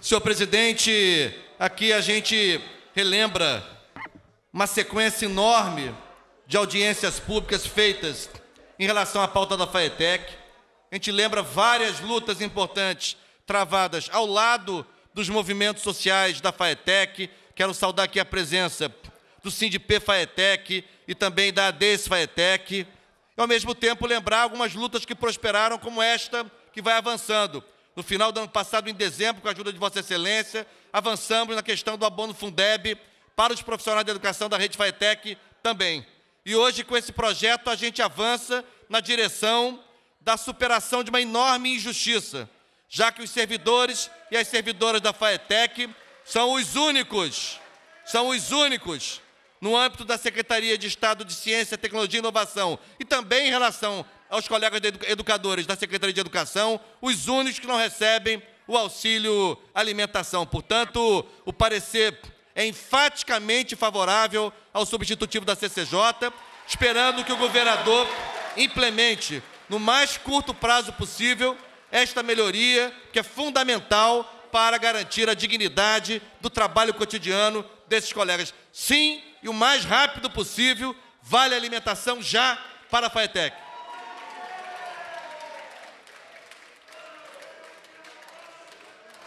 Senhor presidente, aqui a gente relembra uma sequência enorme de audiências públicas feitas em relação à pauta da FAETEC. A gente lembra várias lutas importantes travadas ao lado dos movimentos sociais da FAETEC. Quero saudar aqui a presença do Sindip FAETEC, e também da Desfaetec, e ao mesmo tempo lembrar algumas lutas que prosperaram, como esta que vai avançando. No final do ano passado, em dezembro, com a ajuda de Vossa Excelência, avançamos na questão do abono Fundeb para os profissionais de educação da rede Faetec também. E hoje, com esse projeto, a gente avança na direção da superação de uma enorme injustiça, já que os servidores e as servidoras da Faetec são os únicos, são os únicos no âmbito da Secretaria de Estado de Ciência, Tecnologia e Inovação e também em relação aos colegas educadores da Secretaria de Educação, os únicos que não recebem o auxílio alimentação. Portanto, o parecer é enfaticamente favorável ao substitutivo da CCJ, esperando que o governador implemente no mais curto prazo possível esta melhoria que é fundamental para garantir a dignidade do trabalho cotidiano desses colegas. Sim, e o mais rápido possível vale alimentação já para a FAETEC.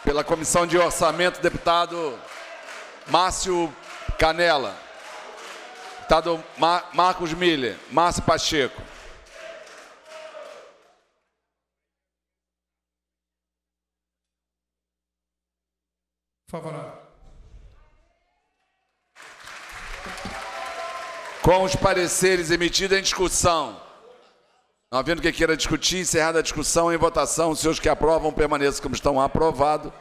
Pela Comissão de Orçamento, deputado Márcio Canela. Deputado Mar Marcos Miller. Márcio Pacheco. Favorável. com os pareceres emitidos em discussão. Não havendo que queira discutir, encerrada a discussão em votação, os seus que aprovam permaneçam como estão aprovado.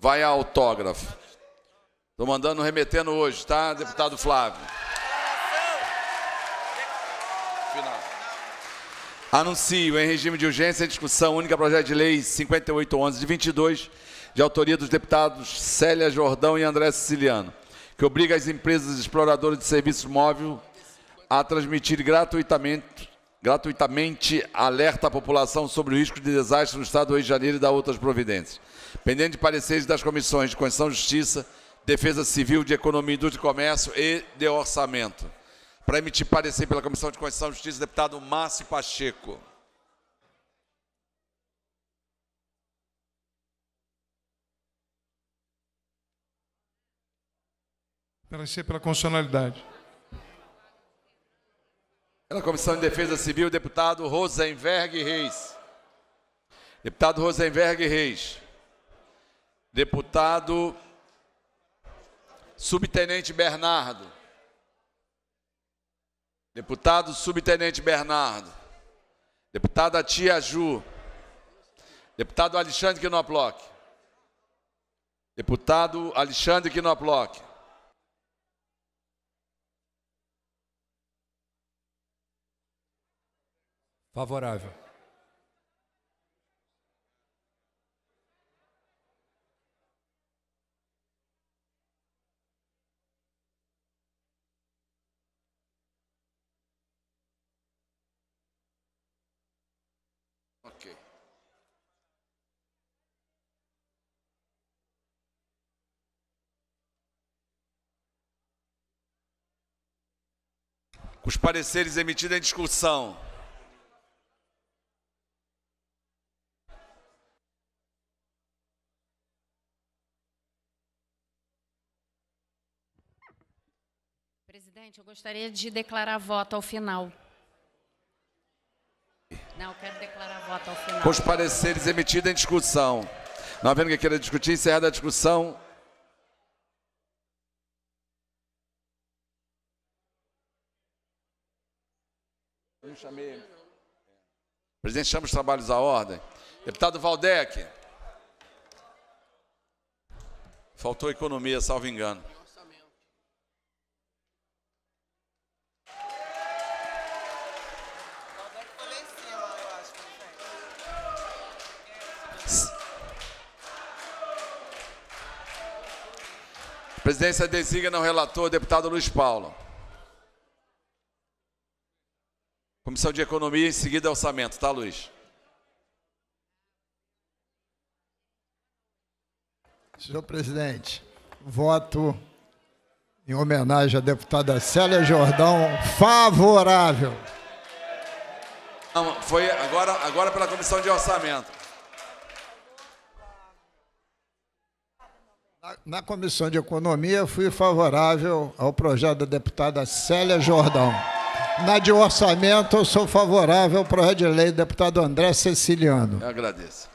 Vai a autógrafo. Estou mandando remetendo hoje, tá, deputado Flávio? Final. Anuncio em regime de urgência em discussão única projeto de lei 5811 de 22, de autoria dos deputados Célia Jordão e André Siciliano, que obriga as empresas exploradoras de serviços móveis a transmitir gratuitamente, gratuitamente alerta à população sobre o risco de desastre no Estado do Rio de Janeiro e da outras providências. Pendente de pareceres das comissões de Constituição e Justiça, Defesa Civil, de Economia, Indústria e Comércio e de Orçamento. Para emitir parecer pela Comissão de Constituição e Justiça, deputado Márcio Pacheco. Parecer pela constitucionalidade. Pela Comissão de Defesa Civil, deputado Rosenberg Reis. Deputado Rosenberg Reis. Deputado Subtenente Bernardo. Deputado Subtenente Bernardo. Deputada Tia Ju. Deputado Alexandre Quinoploc. Deputado Alexandre Quinoploc. Favorável. Ok. Os pareceres emitidos em discussão. Presidente, eu gostaria de declarar voto ao final. Não, eu quero declarar voto ao final. Com os pareceres emitidos em discussão. Não havendo que queira discutir, encerrada a discussão. Eu chamei. Presidente, chama os trabalhos à ordem. Deputado Valdec. Faltou economia, salvo engano. presidência designa o relator, deputado Luiz Paulo. Comissão de Economia, em seguida orçamento, tá, Luiz? Senhor presidente, voto em homenagem à deputada Célia Jordão, favorável. Não, foi agora, agora pela Comissão de Orçamento. Na Comissão de Economia, fui favorável ao projeto da deputada Célia Jordão. Na de Orçamento, eu sou favorável ao projeto de lei do deputado André Ceciliano. Eu agradeço.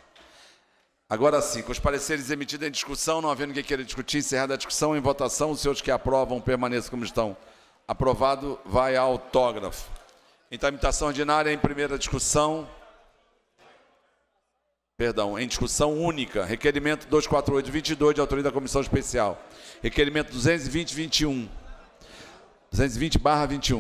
Agora sim, com os pareceres emitidos em discussão, não havendo quem queira discutir, encerrada a discussão em votação, os senhores que aprovam permaneçam como estão. Aprovado, vai a autógrafo. Então, imitação ordinária, em primeira discussão, perdão, em discussão única, requerimento 248-22 de autoria da Comissão Especial, requerimento 220-21,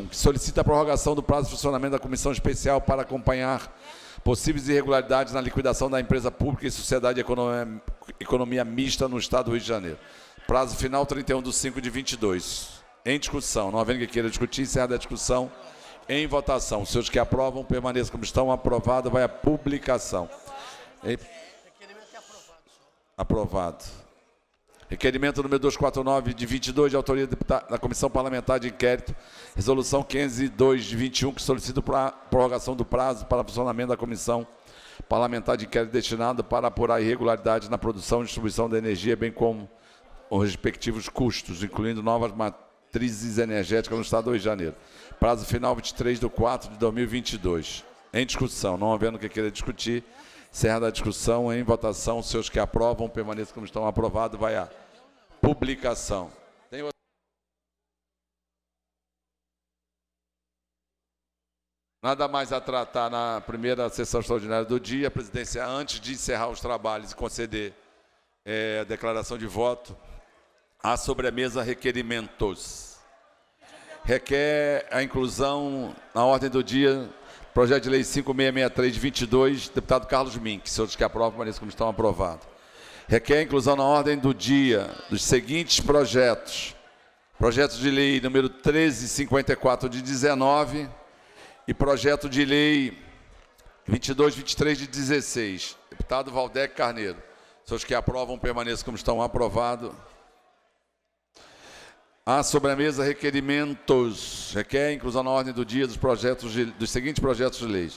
que solicita a prorrogação do prazo de funcionamento da Comissão Especial para acompanhar possíveis irregularidades na liquidação da empresa pública e sociedade economia, economia mista no Estado do Rio de Janeiro. Prazo final 31 de 5 de 22. Em discussão, não havendo que queira discutir, encerrada a discussão. Em votação, os que aprovam, permaneçam como estão. Aprovado, vai à publicação. Ei, requerimento é aprovado. Aprovado. Requerimento número 249 de 22, de autoria da Comissão Parlamentar de Inquérito, resolução 502 de 21, que solicita a prorrogação do prazo para funcionamento da Comissão Parlamentar de Inquérito destinado para apurar irregularidades na produção e distribuição da energia, bem como os respectivos custos, incluindo novas matrizes energéticas no Estado do Rio de Janeiro. Prazo final 23 de 4 de 2022. Em discussão, não havendo o que queira discutir, Cerrada a discussão, em votação, seus que aprovam permaneçam como estão aprovados, vai à publicação. Tem Nada mais a tratar na primeira sessão extraordinária do dia. A presidência, antes de encerrar os trabalhos e conceder é, a declaração de voto, há sobre a mesa requerimentos. Requer a inclusão na ordem do dia Projeto de Lei 5663 de 22, deputado Carlos Mink. Se que aprovam, permaneçam como estão aprovado. Requer inclusão na ordem do dia dos seguintes projetos. Projeto de Lei número 1354 de 19 e Projeto de Lei 2223 de 16. Deputado Valdec Carneiro. Se que aprovam, permaneçam como estão aprovado. A sobremesa requerimentos requer inclusão na ordem do dia dos projetos de, dos seguintes projetos de lei.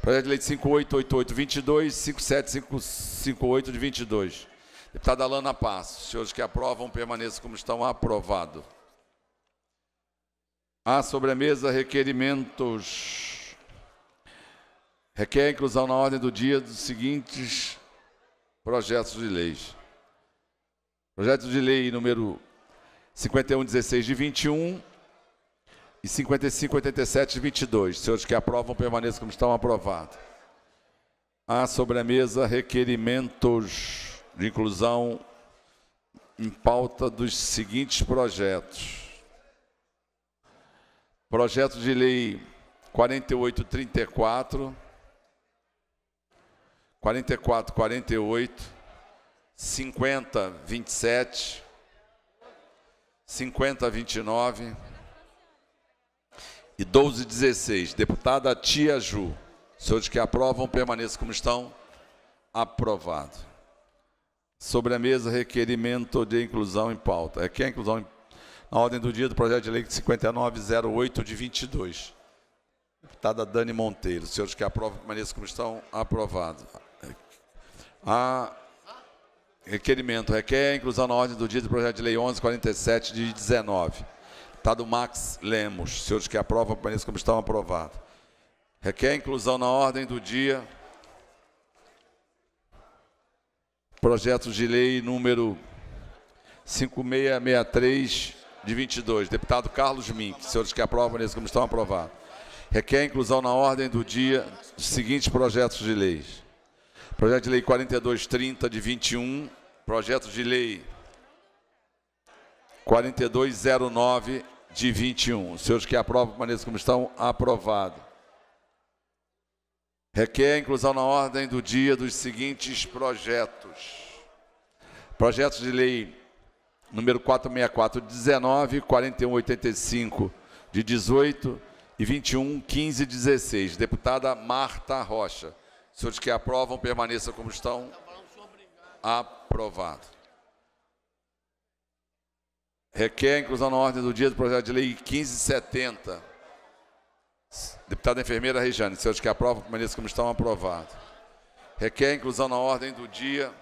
Projeto de lei de 588822, 57558 de 22. Deputada Alana Passos, senhores que aprovam, permaneçam como estão, aprovado. A sobremesa requerimentos requer inclusão na ordem do dia dos seguintes projetos de leis. Projeto de lei número 51, 16 de 21 e 55, 87 de 22. Senhores que aprovam, permaneçam como estão aprovados. Há sobre a mesa requerimentos de inclusão em pauta dos seguintes projetos. Projeto de lei 4834, 4448, 5027, 50 a 29 e 12 a 16. Deputada Tia Ju, senhores que aprovam, permaneçam como estão. Aprovado. Sobre a mesa, requerimento de inclusão em pauta. Aqui é, é a inclusão em, na ordem do dia do projeto de lei 5908 de 22. Deputada Dani Monteiro, senhores que aprovam, permaneçam como estão. Aprovado. É, a Requerimento requer inclusão na ordem do dia do projeto de lei 1147 de 19. Está do Max Lemos. Senhores que aprovam, permaneçam como estão aprovados. Requer inclusão na ordem do dia projeto de lei número 5663 de 22, deputado Carlos Mink. Senhores que aprovam, permaneçam como estão aprovados. Requer inclusão na ordem do dia dos seguintes projetos de leis Projeto de Lei 4230 de 21, Projeto de Lei 4209 de 21. Os senhores que aprovam, permaneçam como estão, aprovado. Requer inclusão na ordem do dia dos seguintes projetos. projeto de Lei número 464 de 19, 4185 de 18 e 21, 15 16. Deputada Marta Rocha. Senhores que aprovam, permaneçam como estão. Aprovado. Requer inclusão na ordem do dia do projeto de lei 1570. Deputada enfermeira Rejane, senhores que aprovam, permaneçam como estão. Aprovado. Requer inclusão na ordem do dia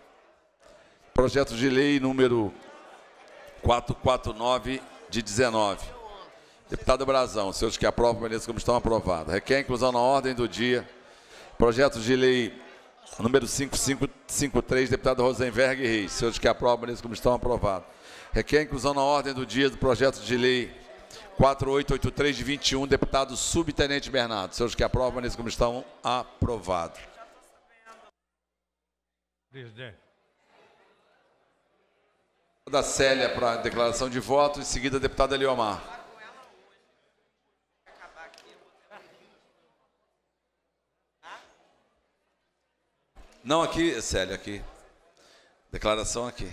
projeto de lei número 449 de 19. Deputado Brazão, seus que aprovam, permaneçam como estão aprovado. Requer inclusão na ordem do dia Projeto de lei número 5553, deputado Rosenberg Reis. Senhores que aprovam, eles como estão aprovados. Requer a inclusão na ordem do dia do projeto de lei 4883 de 21, deputado subtenente Bernardo. Senhores que aprovam, eles como estão aprovados. Presidente. Da Célia para declaração de voto, em seguida, deputado Eliomar. Não aqui, Célia, aqui. Declaração aqui.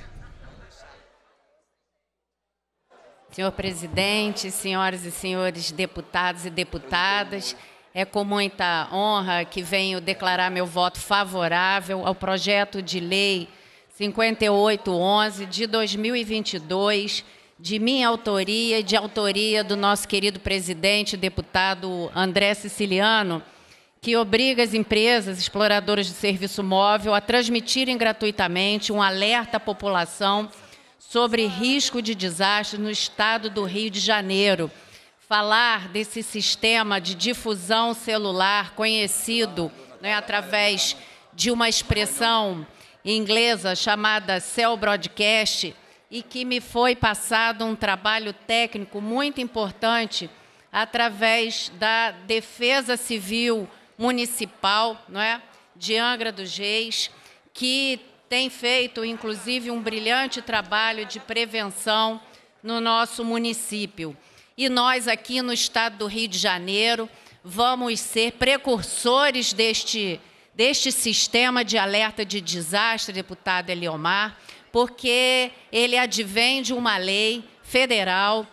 Senhor presidente, senhoras e senhores deputados e deputadas, é com muita honra que venho declarar meu voto favorável ao projeto de lei 5811 de 2022, de minha autoria e de autoria do nosso querido presidente, deputado André Siciliano que obriga as empresas exploradoras de serviço móvel a transmitirem gratuitamente um alerta à população sobre risco de desastre no estado do Rio de Janeiro. Falar desse sistema de difusão celular conhecido né, através de uma expressão inglesa chamada Cell Broadcast e que me foi passado um trabalho técnico muito importante através da Defesa Civil municipal não é? de Angra dos Reis, que tem feito, inclusive, um brilhante trabalho de prevenção no nosso município. E nós, aqui no estado do Rio de Janeiro, vamos ser precursores deste, deste sistema de alerta de desastre, deputado Eliomar, porque ele advém de uma lei federal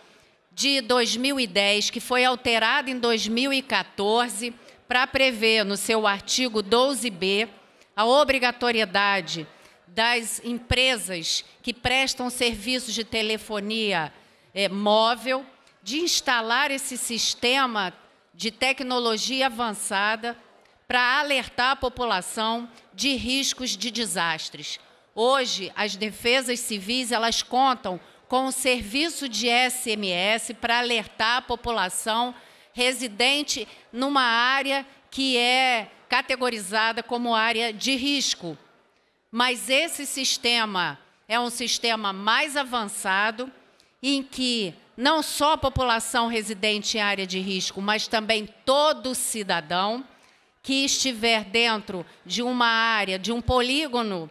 de 2010, que foi alterada em 2014 para prever no seu artigo 12b a obrigatoriedade das empresas que prestam serviços de telefonia é, móvel de instalar esse sistema de tecnologia avançada para alertar a população de riscos de desastres. Hoje, as defesas civis elas contam com o serviço de SMS para alertar a população residente numa área que é categorizada como área de risco. Mas esse sistema é um sistema mais avançado em que não só a população residente em área de risco, mas também todo cidadão que estiver dentro de uma área, de um polígono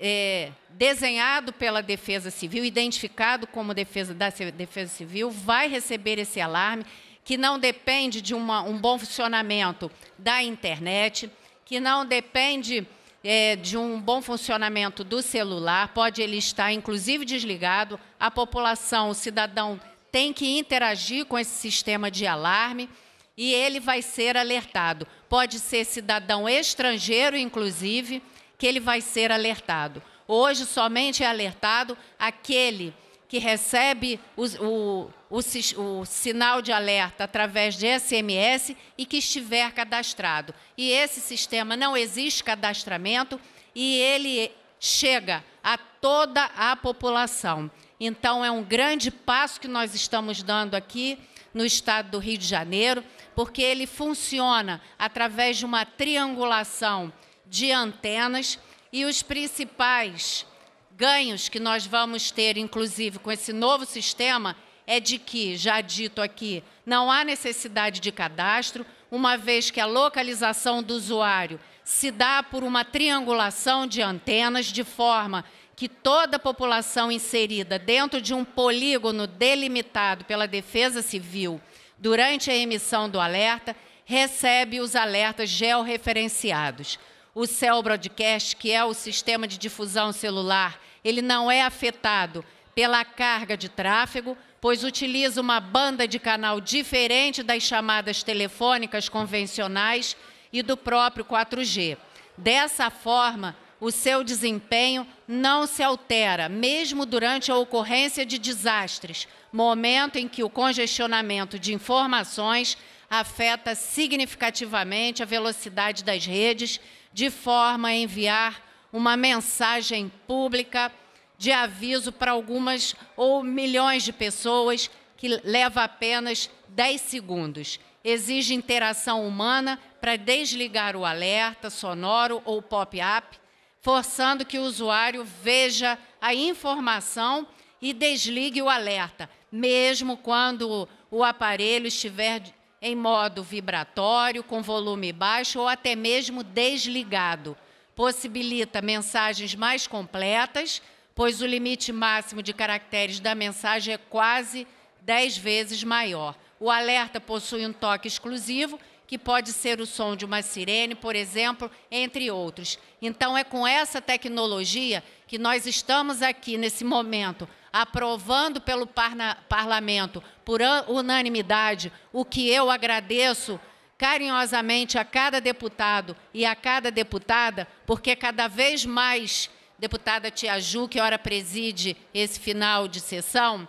é, desenhado pela Defesa Civil, identificado como defesa da Defesa Civil, vai receber esse alarme que não depende de uma, um bom funcionamento da internet, que não depende é, de um bom funcionamento do celular, pode ele estar inclusive desligado, a população, o cidadão tem que interagir com esse sistema de alarme e ele vai ser alertado. Pode ser cidadão estrangeiro, inclusive, que ele vai ser alertado. Hoje somente é alertado aquele que recebe o, o, o, o, sinal de alerta através de SMS e que estiver cadastrado. E esse sistema não existe cadastramento e ele chega a toda a população. Então, é um grande passo que nós estamos dando aqui no estado do Rio de Janeiro, porque ele funciona através de uma triangulação de antenas e os principais ganhos que nós vamos ter, inclusive, com esse novo sistema, é de que, já dito aqui, não há necessidade de cadastro, uma vez que a localização do usuário se dá por uma triangulação de antenas, de forma que toda a população inserida dentro de um polígono delimitado pela Defesa Civil durante a emissão do alerta recebe os alertas georreferenciados o Cell Broadcast, que é o sistema de difusão celular, ele não é afetado pela carga de tráfego, pois utiliza uma banda de canal diferente das chamadas telefônicas convencionais e do próprio 4G. Dessa forma, o seu desempenho não se altera, mesmo durante a ocorrência de desastres, momento em que o congestionamento de informações afeta significativamente a velocidade das redes, de forma a enviar uma mensagem pública de aviso para algumas ou milhões de pessoas que leva apenas 10 segundos. Exige interação humana para desligar o alerta sonoro ou pop-up, forçando que o usuário veja a informação e desligue o alerta, mesmo quando o aparelho estiver em modo vibratório, com volume baixo ou até mesmo desligado. Possibilita mensagens mais completas, pois o limite máximo de caracteres da mensagem é quase 10 vezes maior. O alerta possui um toque exclusivo que pode ser o som de uma sirene, por exemplo, entre outros. Então, é com essa tecnologia que nós estamos aqui nesse momento, aprovando pelo parna, parlamento, por unanimidade, o que eu agradeço carinhosamente a cada deputado e a cada deputada, porque cada vez mais, deputada Tia Ju, que ora preside esse final de sessão,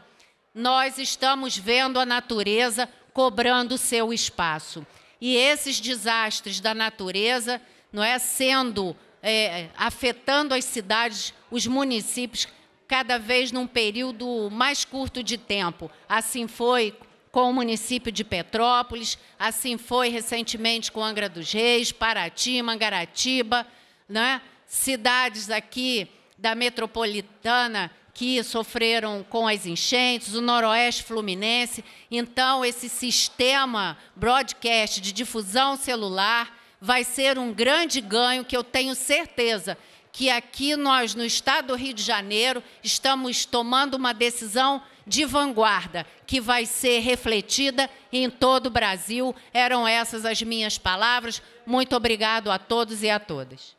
nós estamos vendo a natureza cobrando seu espaço e esses desastres da natureza, não é, sendo é, afetando as cidades, os municípios, cada vez num período mais curto de tempo. Assim foi com o município de Petrópolis, assim foi recentemente com Angra dos Reis, Paraty, Mangaratiba, né? cidades aqui da metropolitana que sofreram com as enchentes, o Noroeste Fluminense. Então, esse sistema broadcast de difusão celular vai ser um grande ganho que eu tenho certeza que aqui nós, no estado do Rio de Janeiro, estamos tomando uma decisão de vanguarda que vai ser refletida em todo o Brasil. Eram essas as minhas palavras. Muito obrigado a todos e a todas.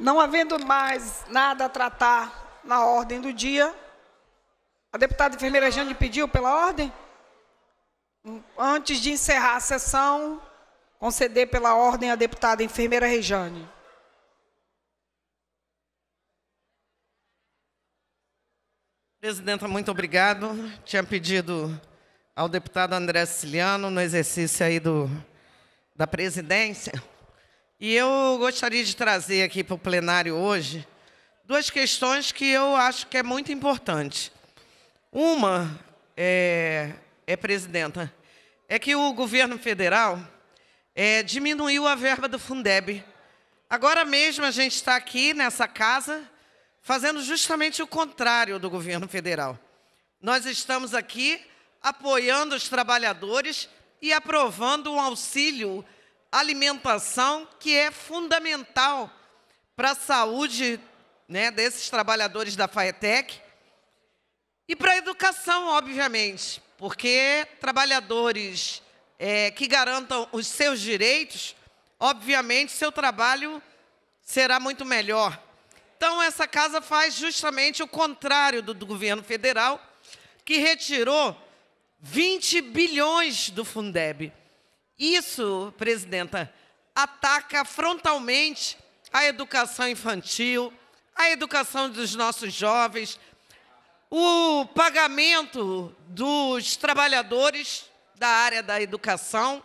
Não havendo mais nada a tratar na ordem do dia, a deputada enfermeira Jane pediu pela ordem, antes de encerrar a sessão, conceder pela ordem à deputada enfermeira Rejane. Presidenta, muito obrigado. Tinha pedido ao deputado André Siciliano, no exercício aí do, da presidência, e eu gostaria de trazer aqui para o plenário hoje duas questões que eu acho que é muito importante. Uma é, é presidenta, é que o governo federal é, diminuiu a verba do Fundeb. Agora mesmo a gente está aqui nessa casa fazendo justamente o contrário do governo federal. Nós estamos aqui apoiando os trabalhadores e aprovando um auxílio alimentação que é fundamental para a saúde né, desses trabalhadores da FAETEC e para a educação, obviamente, porque trabalhadores é, que garantam os seus direitos, obviamente, seu trabalho será muito melhor. Então, essa casa faz justamente o contrário do, do governo federal, que retirou 20 bilhões do Fundeb. Isso, presidenta, ataca frontalmente a educação infantil, a educação dos nossos jovens, o pagamento dos trabalhadores da área da educação.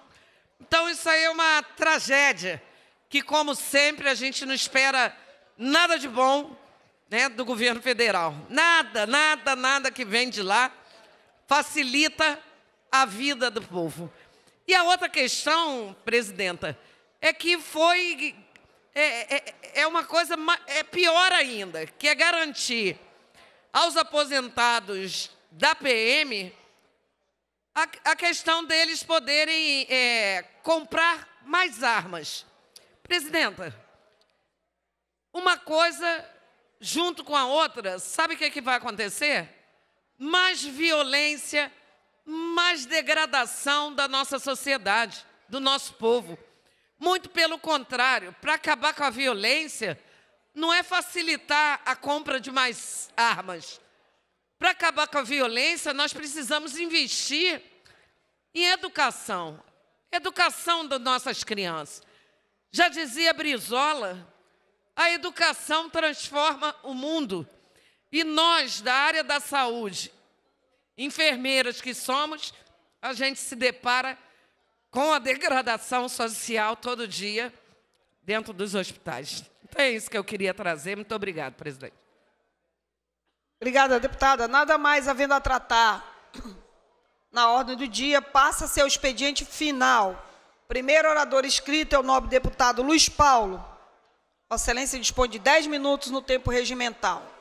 Então, isso aí é uma tragédia que, como sempre, a gente não espera nada de bom né, do governo federal. Nada, nada, nada que vem de lá facilita a vida do povo. E a outra questão, presidenta, é que foi. É, é, é uma coisa é pior ainda, que é garantir aos aposentados da PM a, a questão deles poderem é, comprar mais armas. Presidenta, uma coisa junto com a outra, sabe o que, é que vai acontecer? Mais violência mais degradação da nossa sociedade, do nosso povo. Muito pelo contrário, para acabar com a violência, não é facilitar a compra de mais armas. Para acabar com a violência, nós precisamos investir em educação educação das nossas crianças. Já dizia Brizola, a educação transforma o mundo. E nós, da área da saúde enfermeiras que somos, a gente se depara com a degradação social todo dia dentro dos hospitais. Então é isso que eu queria trazer. Muito obrigado, presidente. Obrigada, deputada. Nada mais havendo a tratar na ordem do dia, passa a ser o expediente final. Primeiro orador escrito é o nobre deputado Luiz Paulo. Vossa Excelência dispõe de 10 minutos no tempo regimental.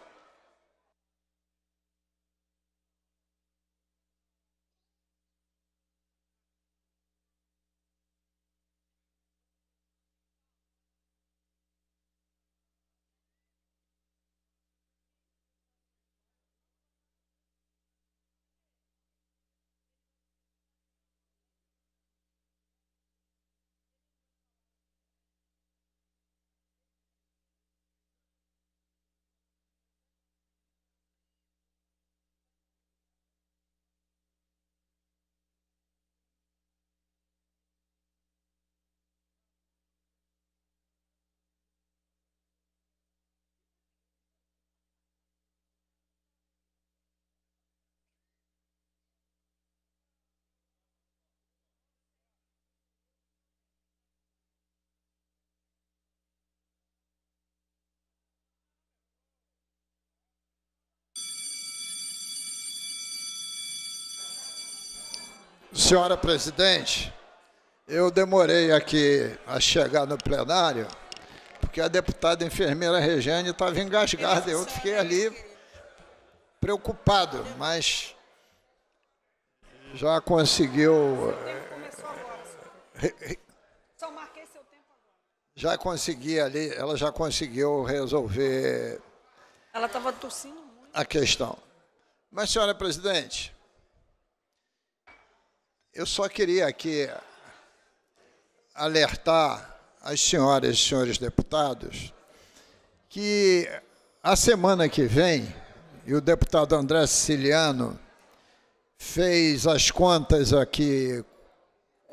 Senhora presidente, eu demorei aqui a chegar no plenário, porque a deputada enfermeira Regiane estava engasgada, eu fiquei ali preocupado, mas já conseguiu. Eh, já consegui ali, ela já conseguiu resolver. Ela estava tossindo muito. A questão. Mas, senhora presidente, eu só queria aqui alertar as senhoras e senhores deputados que a semana que vem, e o deputado André Siciliano fez as contas aqui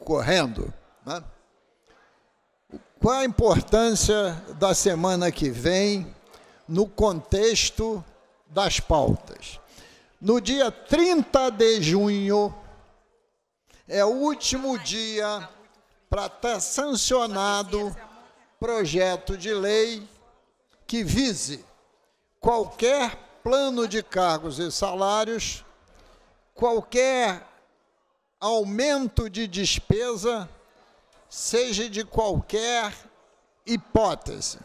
correndo, né? qual a importância da semana que vem no contexto das pautas? No dia 30 de junho, é o último dia para estar tá sancionado projeto de lei que vise qualquer plano de cargos e salários, qualquer aumento de despesa, seja de qualquer hipótese.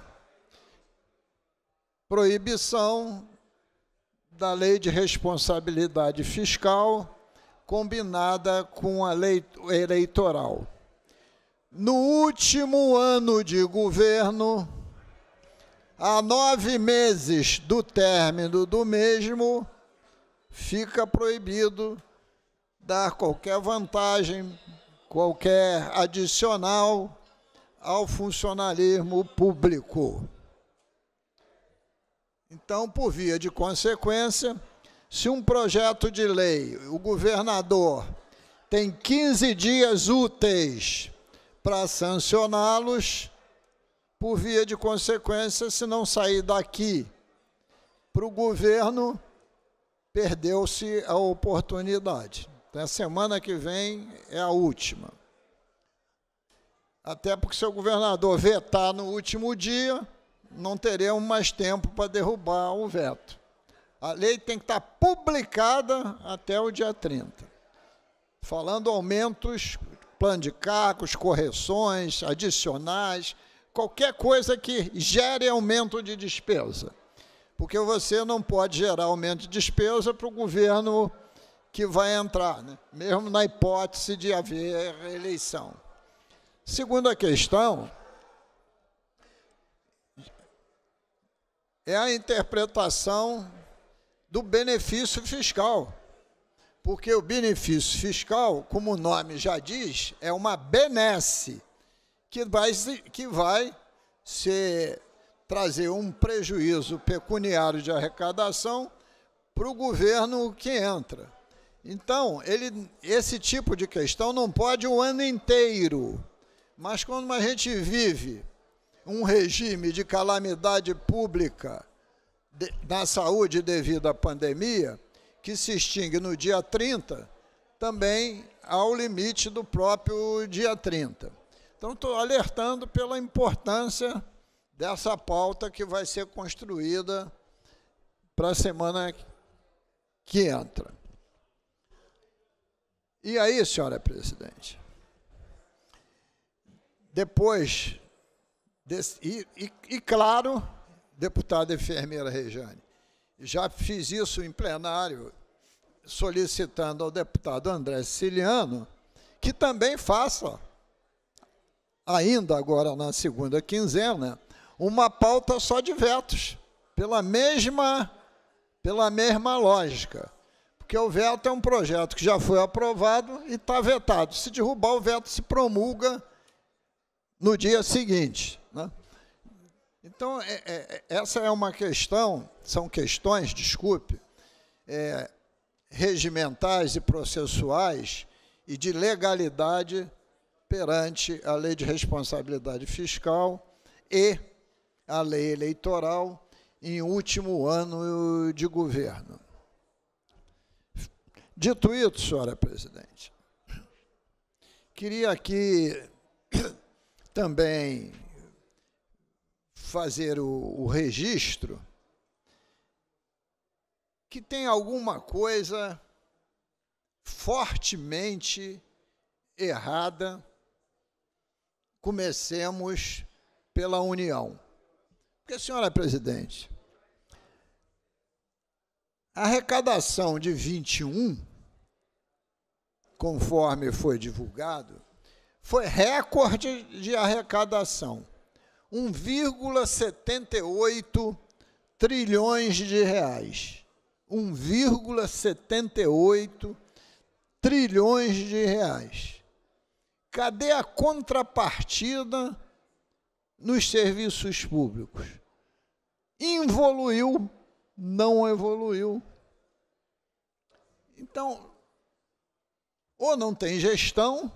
Proibição da lei de responsabilidade fiscal combinada com a lei eleitoral. No último ano de governo, a nove meses do término do mesmo, fica proibido dar qualquer vantagem, qualquer adicional ao funcionalismo público. Então, por via de consequência, se um projeto de lei, o governador tem 15 dias úteis para sancioná-los, por via de consequência, se não sair daqui para o governo, perdeu-se a oportunidade. Então, a semana que vem é a última. Até porque, se o governador vetar no último dia, não teremos mais tempo para derrubar o veto. A lei tem que estar publicada até o dia 30. Falando aumentos, plano de cargos, correções, adicionais, qualquer coisa que gere aumento de despesa. Porque você não pode gerar aumento de despesa para o governo que vai entrar, né? mesmo na hipótese de haver eleição. Segunda questão é a interpretação do benefício fiscal. Porque o benefício fiscal, como o nome já diz, é uma benesse que vai, que vai ser, trazer um prejuízo pecuniário de arrecadação para o governo que entra. Então, ele, esse tipo de questão não pode o ano inteiro. Mas quando a gente vive um regime de calamidade pública, na saúde devido à pandemia, que se extingue no dia 30, também ao limite do próprio dia 30. Então, estou alertando pela importância dessa pauta que vai ser construída para a semana que entra. E aí, senhora presidente, depois desse, e, e, e claro deputada enfermeira Rejane. Já fiz isso em plenário, solicitando ao deputado André Siciliano que também faça, ainda agora na segunda quinzena, uma pauta só de vetos, pela mesma, pela mesma lógica. Porque o veto é um projeto que já foi aprovado e está vetado. Se derrubar o veto, se promulga no dia seguinte. Então, é, é, é, essa é uma questão, são questões, desculpe, é, regimentais e processuais e de legalidade perante a lei de responsabilidade fiscal e a lei eleitoral em último ano de governo. Dito isso, senhora presidente, queria aqui também fazer o, o registro que tem alguma coisa fortemente errada. Comecemos pela União. Porque, senhora é presidente, a arrecadação de 21, conforme foi divulgado, foi recorde de arrecadação. 1,78 trilhões de reais. 1,78 trilhões de reais. Cadê a contrapartida nos serviços públicos? Involuiu, não evoluiu. Então, ou não tem gestão,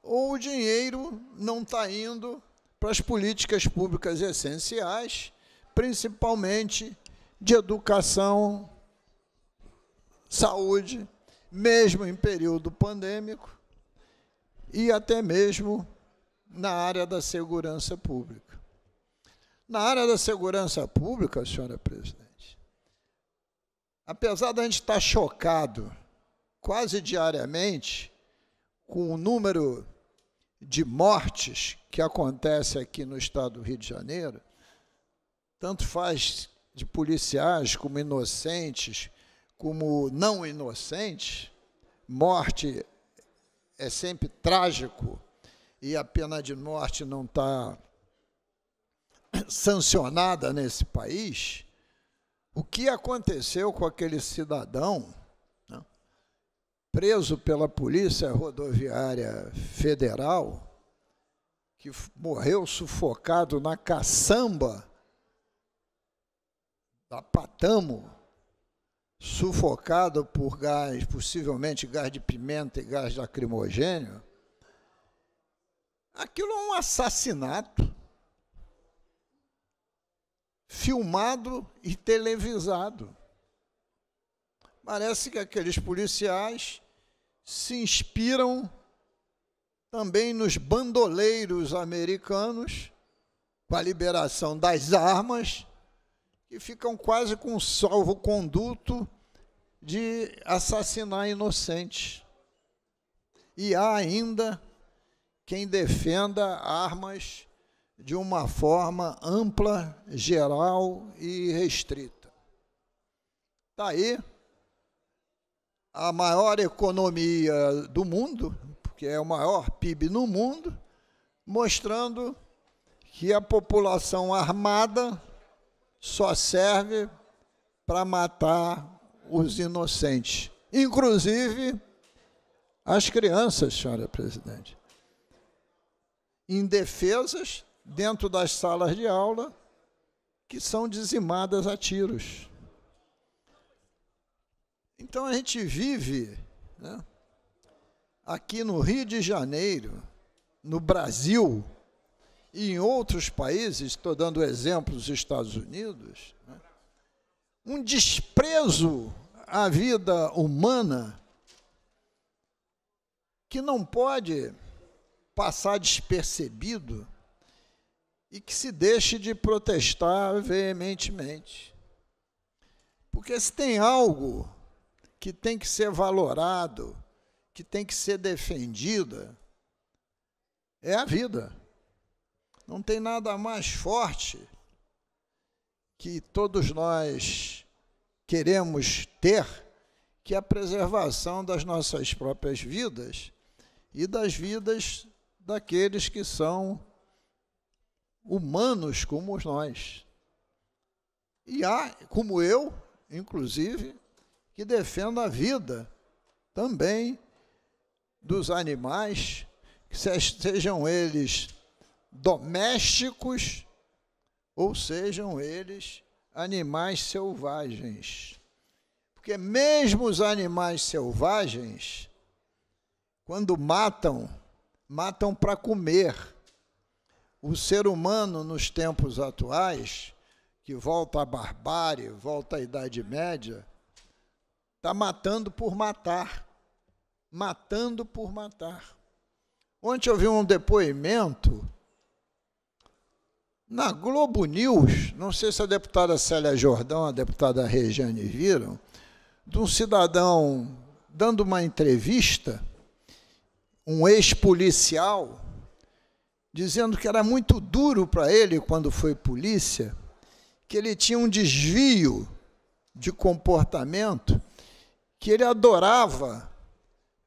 ou o dinheiro não está indo para as políticas públicas essenciais, principalmente de educação, saúde, mesmo em período pandêmico, e até mesmo na área da segurança pública. Na área da segurança pública, senhora presidente, apesar a gente estar chocado quase diariamente com o número de mortes que acontece aqui no estado do Rio de Janeiro, tanto faz de policiais como inocentes, como não inocentes, morte é sempre trágico e a pena de morte não está sancionada nesse país. O que aconteceu com aquele cidadão? preso pela Polícia Rodoviária Federal, que morreu sufocado na caçamba da Patamo, sufocado por gás, possivelmente gás de pimenta e gás lacrimogênio, aquilo é um assassinato filmado e televisado. Parece que aqueles policiais se inspiram também nos bandoleiros americanos, com a liberação das armas, que ficam quase com o salvo-conduto de assassinar inocentes. E há ainda quem defenda armas de uma forma ampla, geral e restrita. Está aí a maior economia do mundo, porque é o maior PIB no mundo, mostrando que a população armada só serve para matar os inocentes, inclusive as crianças, senhora presidente. Indefesas dentro das salas de aula que são dizimadas a tiros. Então a gente vive né, aqui no Rio de Janeiro, no Brasil e em outros países, estou dando exemplos dos Estados Unidos, né, um desprezo à vida humana que não pode passar despercebido e que se deixe de protestar veementemente. Porque se tem algo que tem que ser valorado, que tem que ser defendida, é a vida. Não tem nada mais forte que todos nós queremos ter que é a preservação das nossas próprias vidas e das vidas daqueles que são humanos como nós. E há, como eu, inclusive, que defenda a vida também dos animais, sejam eles domésticos ou sejam eles animais selvagens. Porque mesmo os animais selvagens, quando matam, matam para comer. O ser humano nos tempos atuais, que volta à barbárie, volta à Idade Média, Está matando por matar. Matando por matar. Ontem eu vi um depoimento na Globo News, não sei se a deputada Célia Jordão, a deputada Rejane viram, de um cidadão dando uma entrevista, um ex-policial, dizendo que era muito duro para ele quando foi polícia, que ele tinha um desvio de comportamento que ele adorava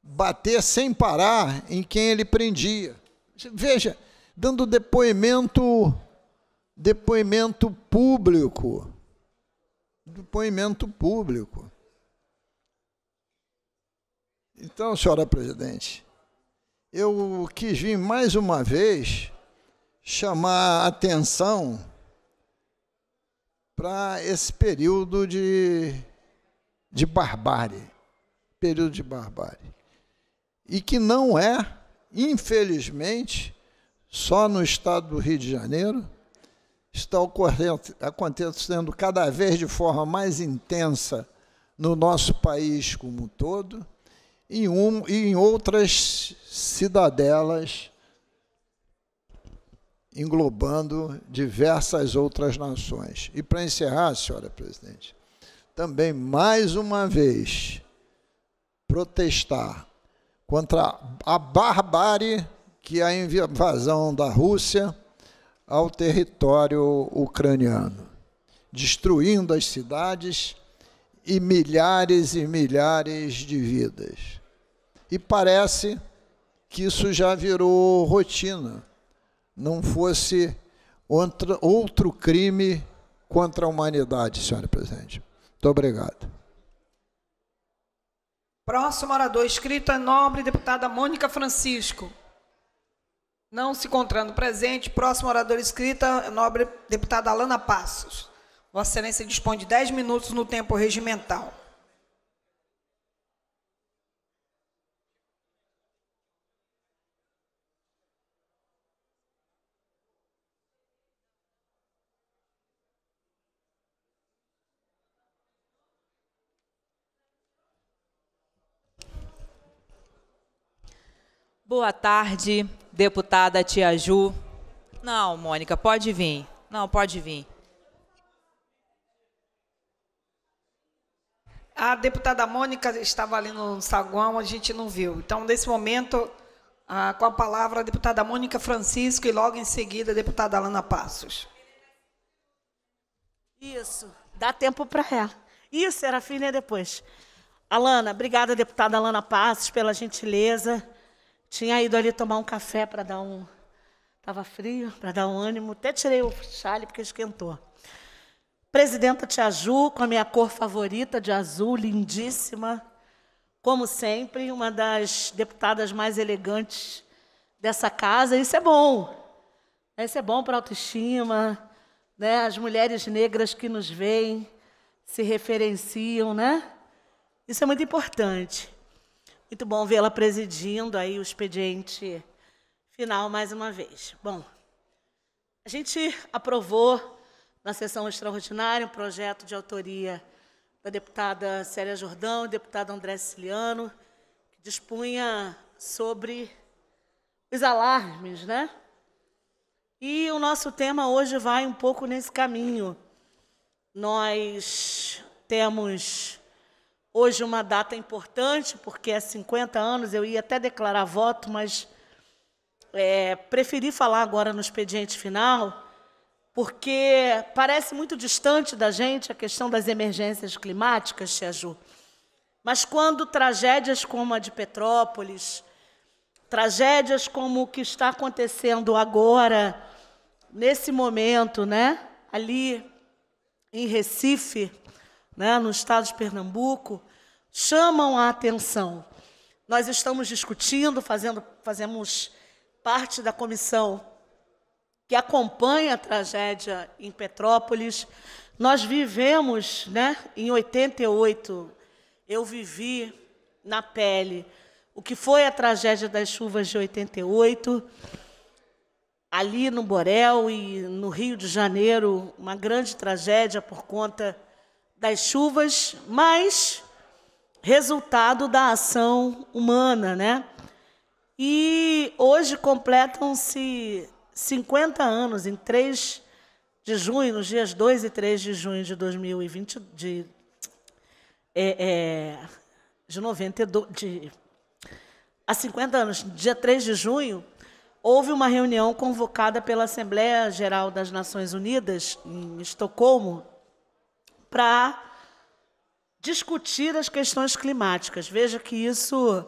bater sem parar em quem ele prendia. Veja, dando depoimento depoimento público. Depoimento público. Então, senhora presidente, eu quis vir mais uma vez chamar atenção para esse período de de barbárie, período de barbárie. E que não é, infelizmente, só no estado do Rio de Janeiro, está acontecendo cada vez de forma mais intensa no nosso país como um todo e, um, e em outras cidadelas, englobando diversas outras nações. E para encerrar, senhora presidente, também mais uma vez protestar contra a barbárie que é a invasão da Rússia ao território ucraniano, destruindo as cidades e milhares e milhares de vidas. E parece que isso já virou rotina, não fosse outro crime contra a humanidade, senhora presidente. Muito obrigado. Próximo orador escrito é nobre deputada Mônica Francisco. Não se encontrando presente, próximo orador escrito é nobre deputada Alana Passos. Vossa Excelência dispõe de 10 minutos no tempo regimental. Boa tarde, deputada Tia Ju. Não, Mônica, pode vir. Não, pode vir. A deputada Mônica estava ali no saguão, a gente não viu. Então, nesse momento, ah, com a palavra a deputada Mônica Francisco e logo em seguida a deputada Alana Passos. Isso, dá tempo para ela. Isso, Serafina, é depois. Alana, obrigada, deputada Alana Passos, pela gentileza. Tinha ido ali tomar um café para dar um. Estava frio, para dar um ânimo. Até tirei o chale porque esquentou. Presidenta Tia Ju, com a minha cor favorita de azul, lindíssima. Como sempre, uma das deputadas mais elegantes dessa casa. Isso é bom. Isso é bom para a autoestima. Né? As mulheres negras que nos veem se referenciam, né? Isso é muito importante. Muito bom vê-la presidindo aí o expediente final mais uma vez. Bom, a gente aprovou na sessão extraordinária um projeto de autoria da deputada Célia Jordão e deputado André Siciliano, que dispunha sobre os alarmes, né? E o nosso tema hoje vai um pouco nesse caminho. Nós temos Hoje uma data importante, porque é 50 anos, eu ia até declarar voto, mas é, preferi falar agora no expediente final, porque parece muito distante da gente a questão das emergências climáticas, Tia Ju. Mas quando tragédias como a de Petrópolis, tragédias como o que está acontecendo agora, nesse momento, né? Ali em Recife, né, no estado de Pernambuco, chamam a atenção. Nós estamos discutindo, fazendo, fazemos parte da comissão que acompanha a tragédia em Petrópolis. Nós vivemos, né, em 88, eu vivi na pele o que foi a tragédia das chuvas de 88, ali no Borel e no Rio de Janeiro, uma grande tragédia por conta das chuvas, mas resultado da ação humana, né? E hoje completam-se 50 anos, em 3 de junho, nos dias 2 e 3 de junho de 2020, de, é, é, de 92, de, há 50 anos, dia 3 de junho, houve uma reunião convocada pela Assembleia Geral das Nações Unidas, em Estocolmo, para discutir as questões climáticas. Veja que isso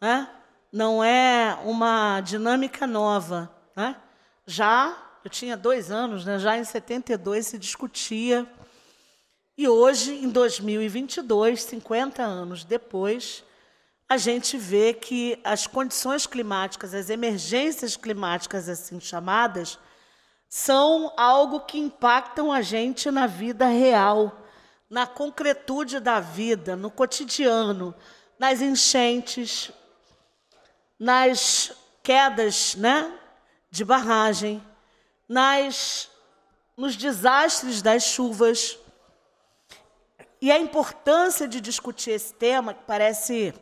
né, não é uma dinâmica nova. Né? Já, eu tinha dois anos, né, já em 72 se discutia. E hoje, em 2022, 50 anos depois, a gente vê que as condições climáticas, as emergências climáticas assim chamadas, são algo que impactam a gente na vida real, na concretude da vida, no cotidiano, nas enchentes, nas quedas, né, de barragem, nas nos desastres das chuvas. E a importância de discutir esse tema, que parece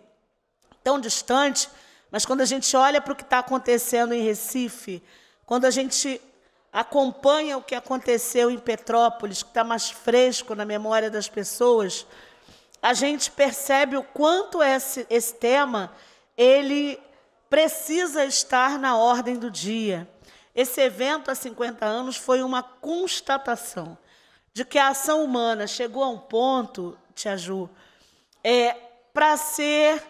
tão distante, mas quando a gente olha para o que está acontecendo em Recife, quando a gente acompanha o que aconteceu em Petrópolis, que está mais fresco na memória das pessoas, a gente percebe o quanto esse, esse tema ele precisa estar na ordem do dia. Esse evento há 50 anos foi uma constatação de que a ação humana chegou a um ponto, Tia Ju, é, para ser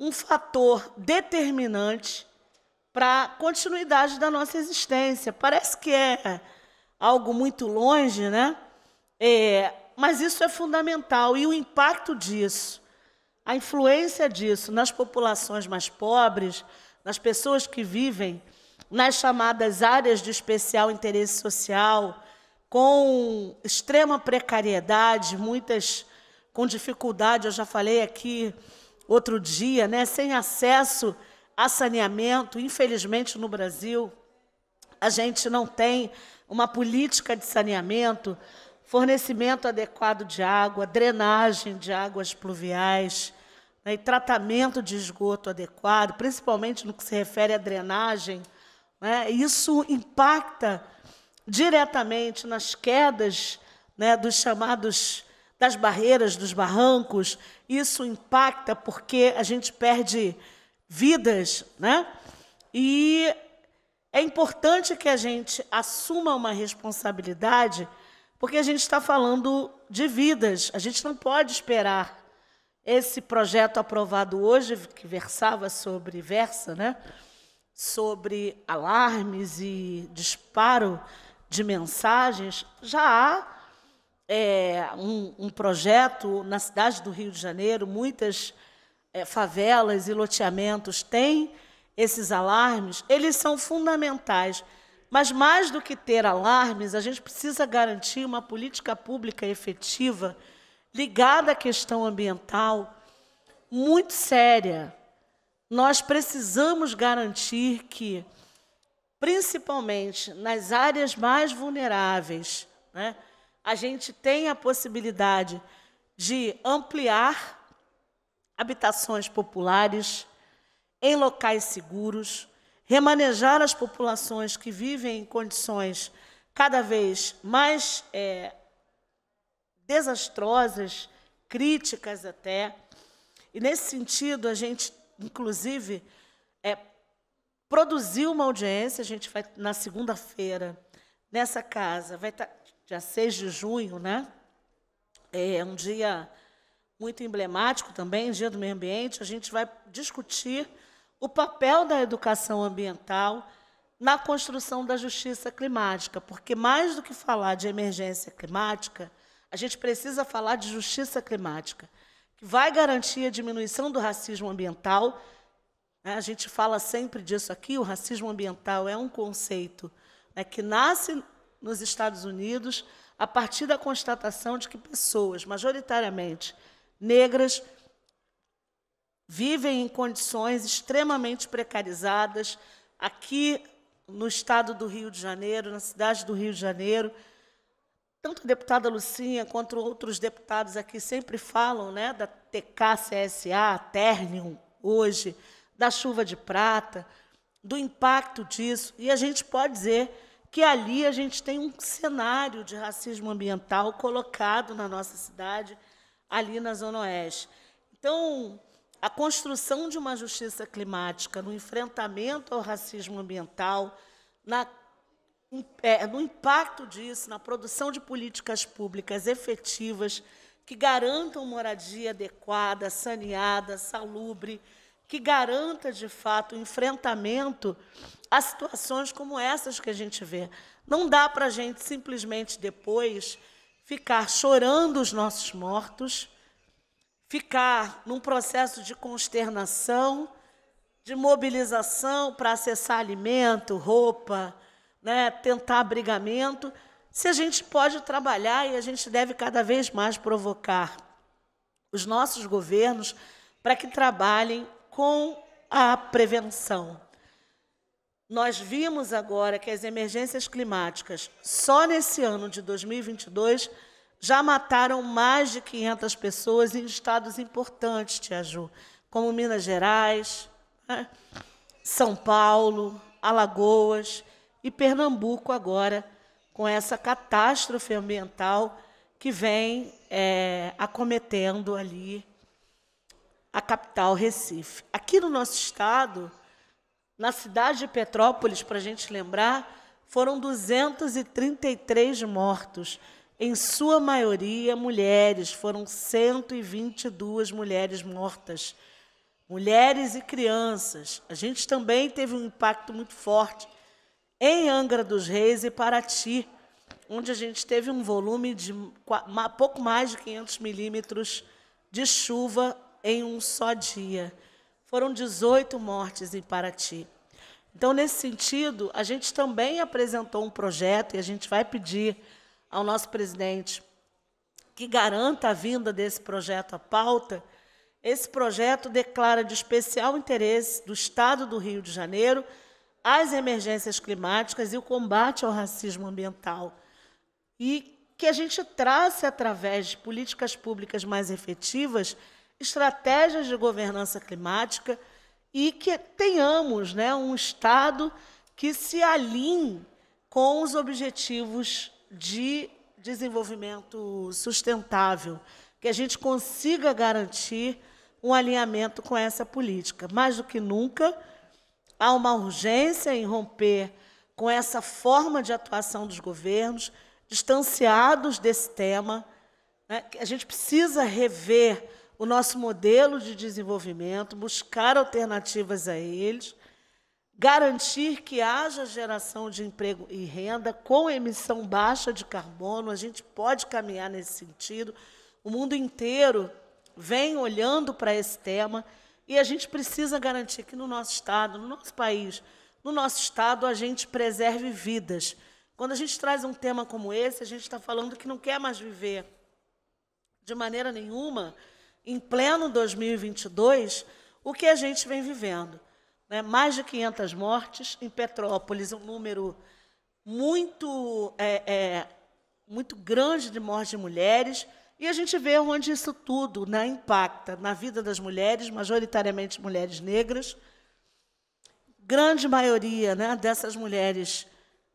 um fator determinante para a continuidade da nossa existência. Parece que é algo muito longe, né? É, mas isso é fundamental e o impacto disso, a influência disso nas populações mais pobres, nas pessoas que vivem nas chamadas áreas de especial interesse social, com extrema precariedade, muitas com dificuldade, eu já falei aqui outro dia, né, sem acesso a saneamento. Infelizmente, no Brasil, a gente não tem uma política de saneamento, fornecimento adequado de água, drenagem de águas pluviais né, e tratamento de esgoto adequado, principalmente no que se refere à drenagem. Né, isso impacta diretamente nas quedas né, dos chamados das barreiras, dos barrancos. Isso impacta porque a gente perde vidas, né? E é importante que a gente assuma uma responsabilidade, porque a gente está falando de vidas. A gente não pode esperar esse projeto aprovado hoje, que versava sobre versa, né? sobre alarmes e disparo de mensagens, já há é, um, um, projeto na cidade do Rio de Janeiro, muitas é, favelas e loteamentos têm esses alarmes, eles são fundamentais. Mas mais do que ter alarmes, a gente precisa garantir uma política pública efetiva ligada à questão ambiental muito séria. Nós precisamos garantir que, principalmente nas áreas mais vulneráveis, né, a gente tenha a possibilidade de ampliar habitações populares, em locais seguros, remanejar as populações que vivem em condições cada vez mais é, desastrosas, críticas até. E nesse sentido, a gente, inclusive, é, produziu uma audiência, a gente vai na segunda-feira, nessa casa, vai estar tá, dia 6 de junho, né? É um dia muito emblemático também, Dia do Meio Ambiente, a gente vai discutir o papel da educação ambiental na construção da justiça climática, porque mais do que falar de emergência climática, a gente precisa falar de justiça climática, que vai garantir a diminuição do racismo ambiental. Né? A gente fala sempre disso aqui, o racismo ambiental é um conceito né, que nasce nos Estados Unidos a partir da constatação de que pessoas, majoritariamente, negras vivem em condições extremamente precarizadas. Aqui no estado do Rio de Janeiro, na cidade do Rio de Janeiro, tanto a deputada Lucinha quanto outros deputados aqui sempre falam né, da TKCSA, Ternium, hoje, da chuva de prata, do impacto disso. E a gente pode dizer que ali a gente tem um cenário de racismo ambiental colocado na nossa cidade ali na Zona Oeste. Então, a construção de uma justiça climática, no enfrentamento ao racismo ambiental, na, é, no impacto disso, na produção de políticas públicas efetivas que garantam moradia adequada, saneada, salubre, que garanta, de fato, o enfrentamento a situações como essas que a gente vê. Não dá para a gente simplesmente depois ficar chorando os nossos mortos, ficar num processo de consternação, de mobilização para acessar alimento, roupa, né, tentar abrigamento, se a gente pode trabalhar e a gente deve cada vez mais provocar os nossos governos para que trabalhem com a prevenção, nós vimos agora que as emergências climáticas, só nesse ano de 2022, já mataram mais de 500 pessoas em estados importantes, Tiaju, como Minas Gerais, né? São Paulo, Alagoas e Pernambuco agora, com essa catástrofe ambiental que vem é, acometendo ali a capital Recife. Aqui no nosso estado, na cidade de Petrópolis, para a gente lembrar, foram 233 mortos, em sua maioria mulheres, foram 122 mulheres mortas. Mulheres e crianças. A gente também teve um impacto muito forte em Angra dos Reis e Paraty, onde a gente teve um volume de pouco mais de 500 milímetros de chuva em um só dia foram 18 mortes em Paraty. Então, nesse sentido, a gente também apresentou um projeto e a gente vai pedir ao nosso presidente que garanta a vinda desse projeto à pauta. Esse projeto declara de especial interesse do Estado do Rio de Janeiro as emergências climáticas e o combate ao racismo ambiental. E que a gente trace, através de políticas públicas mais efetivas, estratégias de governança climática e que tenhamos né, um Estado que se alinhe com os objetivos de desenvolvimento sustentável, que a gente consiga garantir um alinhamento com essa política. Mais do que nunca, há uma urgência em romper com essa forma de atuação dos governos, distanciados desse tema. Né? A gente precisa rever o nosso modelo de desenvolvimento, buscar alternativas a eles, garantir que haja geração de emprego e renda com emissão baixa de carbono. A gente pode caminhar nesse sentido. O mundo inteiro vem olhando para esse tema e a gente precisa garantir que no nosso estado, no nosso país, no nosso estado, a gente preserve vidas. Quando a gente traz um tema como esse, a gente está falando que não quer mais viver de maneira nenhuma em pleno 2022, o que a gente vem vivendo. Né? Mais de 500 mortes em Petrópolis, um número muito, é, é, muito grande de mortes de mulheres. E a gente vê onde isso tudo né, impacta na vida das mulheres, majoritariamente mulheres negras. Grande maioria né, dessas mulheres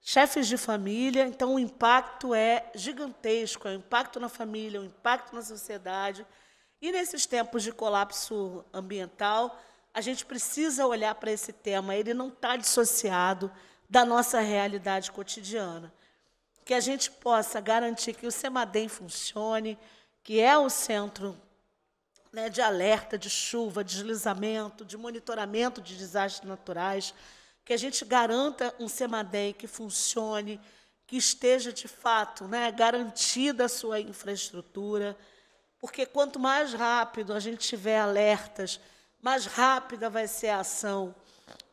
chefes de família, então o impacto é gigantesco, é o impacto na família, o impacto na sociedade, e nesses tempos de colapso ambiental, a gente precisa olhar para esse tema, ele não está dissociado da nossa realidade cotidiana. Que a gente possa garantir que o SEMADEM funcione, que é o centro né, de alerta de chuva, deslizamento, de monitoramento de desastres naturais, que a gente garanta um SEMADEM que funcione, que esteja de fato né, garantida a sua infraestrutura porque quanto mais rápido a gente tiver alertas, mais rápida vai ser a ação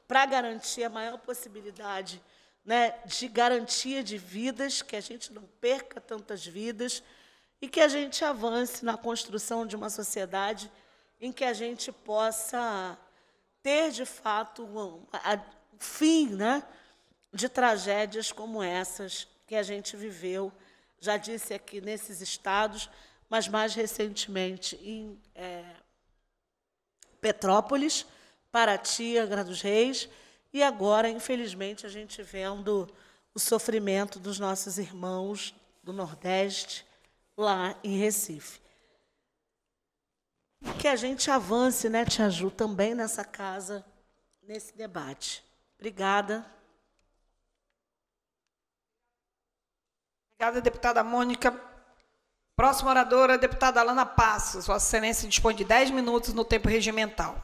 para garantir a maior possibilidade né, de garantia de vidas, que a gente não perca tantas vidas e que a gente avance na construção de uma sociedade em que a gente possa ter, de fato, um, fim né, de tragédias como essas que a gente viveu, já disse aqui, nesses estados, mas mais recentemente em é, Petrópolis, Paraty, Angra dos Reis, e agora, infelizmente, a gente vendo o sofrimento dos nossos irmãos do Nordeste lá em Recife. Que a gente avance, né, Tia Ju, também nessa casa, nesse debate. Obrigada. Obrigada, deputada Mônica. Próxima oradora, deputada Alana Passos. Vossa Excelência dispõe de 10 minutos no tempo regimental.